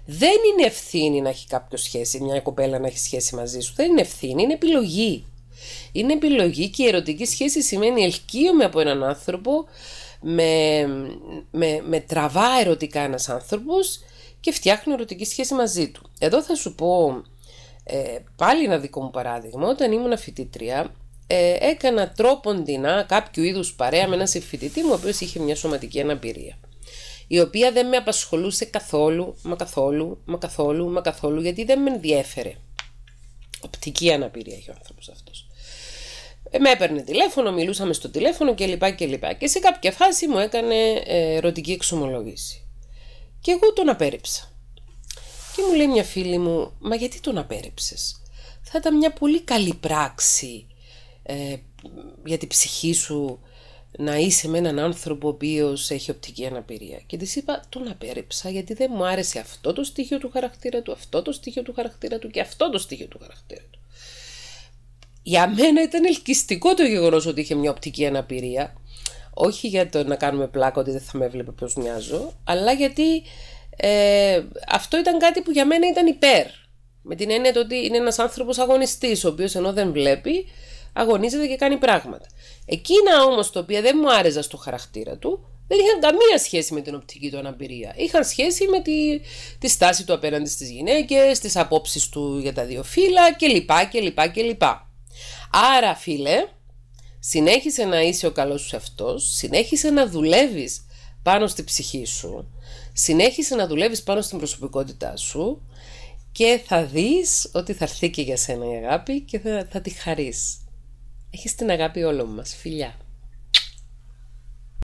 Δεν είναι ευθύνη να έχει κάποιος σχέση, μια κοπέλα να έχει σχέση μαζί σου. Δεν είναι ευθύνη, είναι επιλογή. Είναι επιλογή και η ερωτική σχέση σημαίνει ελκύομαι από έναν άνθρωπο, με, με, με τραβά ερωτικά ένας άνθρωπος και φτιάχνω ερωτική σχέση μαζί του. Εδώ θα σου πω ε, πάλι ένα δικό μου παράδειγμα. Όταν ήμουν φοιτήτρια ε, έκανα τρόποντινά κάποιο είδους παρέα με έναν συμφοιτητή μου ο οποίος είχε μια σωματική αναπηρία η οποία δεν με απασχολούσε καθόλου, μα καθόλου, μα καθόλου, μα καθόλου, γιατί δεν με ενδιέφερε. Οπτική αναπηρία έχει ο άνθρωπος αυτός. Ε, με έπαιρνε τηλέφωνο, μιλούσαμε στο τηλέφωνο κλπ. Και σε κάποια φάση μου έκανε ε, ερωτική εξομολόγηση. Και εγώ τον απέρριψα. Και μου λέει μια φίλη μου, μα γιατί τον απέρριψες. Θα ήταν μια πολύ καλή πράξη ε, για την ψυχή σου να είσαι με έναν άνθρωπο ο οποίος έχει οπτική αναπηρία. Και της είπα, τον απέρριψα γιατί δεν μου άρεσε αυτό το στοιχείο του χαρακτήρα του, αυτό το στοιχείο του χαρακτήρα του και αυτό το στοιχείο του χαρακτήρα του για μένα ήταν ελκυστικό το γεγονός ότι είχε μια οπτική αναπηρία. Όχι για το να κάνουμε πλάκα ότι δεν θα με έβλεπε πώς μοιάζω, αλλά γιατί ε, αυτό ήταν κάτι που για μένα ήταν υπέρ. Με την έννοια ότι είναι ένας άνθρωπος αγωνιστής, ο οποίος ενώ δεν βλέπει, αγωνίζεται και κάνει πράγματα. Εκείνα όμως τα οποία δεν μου άρεζαν στο χαρακτήρα του, δεν είχαν καμία σχέση με την οπτική του αναπηρία. Είχαν σχέση με τη, τη στάση του απέναντι στις γυναίκες, τις απόψεις του για τα δύο φύλλα κλπ. κλπ, κλπ. Άρα φίλε, συνέχισε να είσαι ο καλός σου αυτός, συνέχισε να δουλεύεις πάνω στη ψυχή σου, συνέχισε να δουλεύεις πάνω στην προσωπικότητά σου και θα δεις ότι θα έρθει και για σένα η αγάπη και θα, θα τη χαρείς. Έχεις την αγάπη όλων μας. Φιλιά!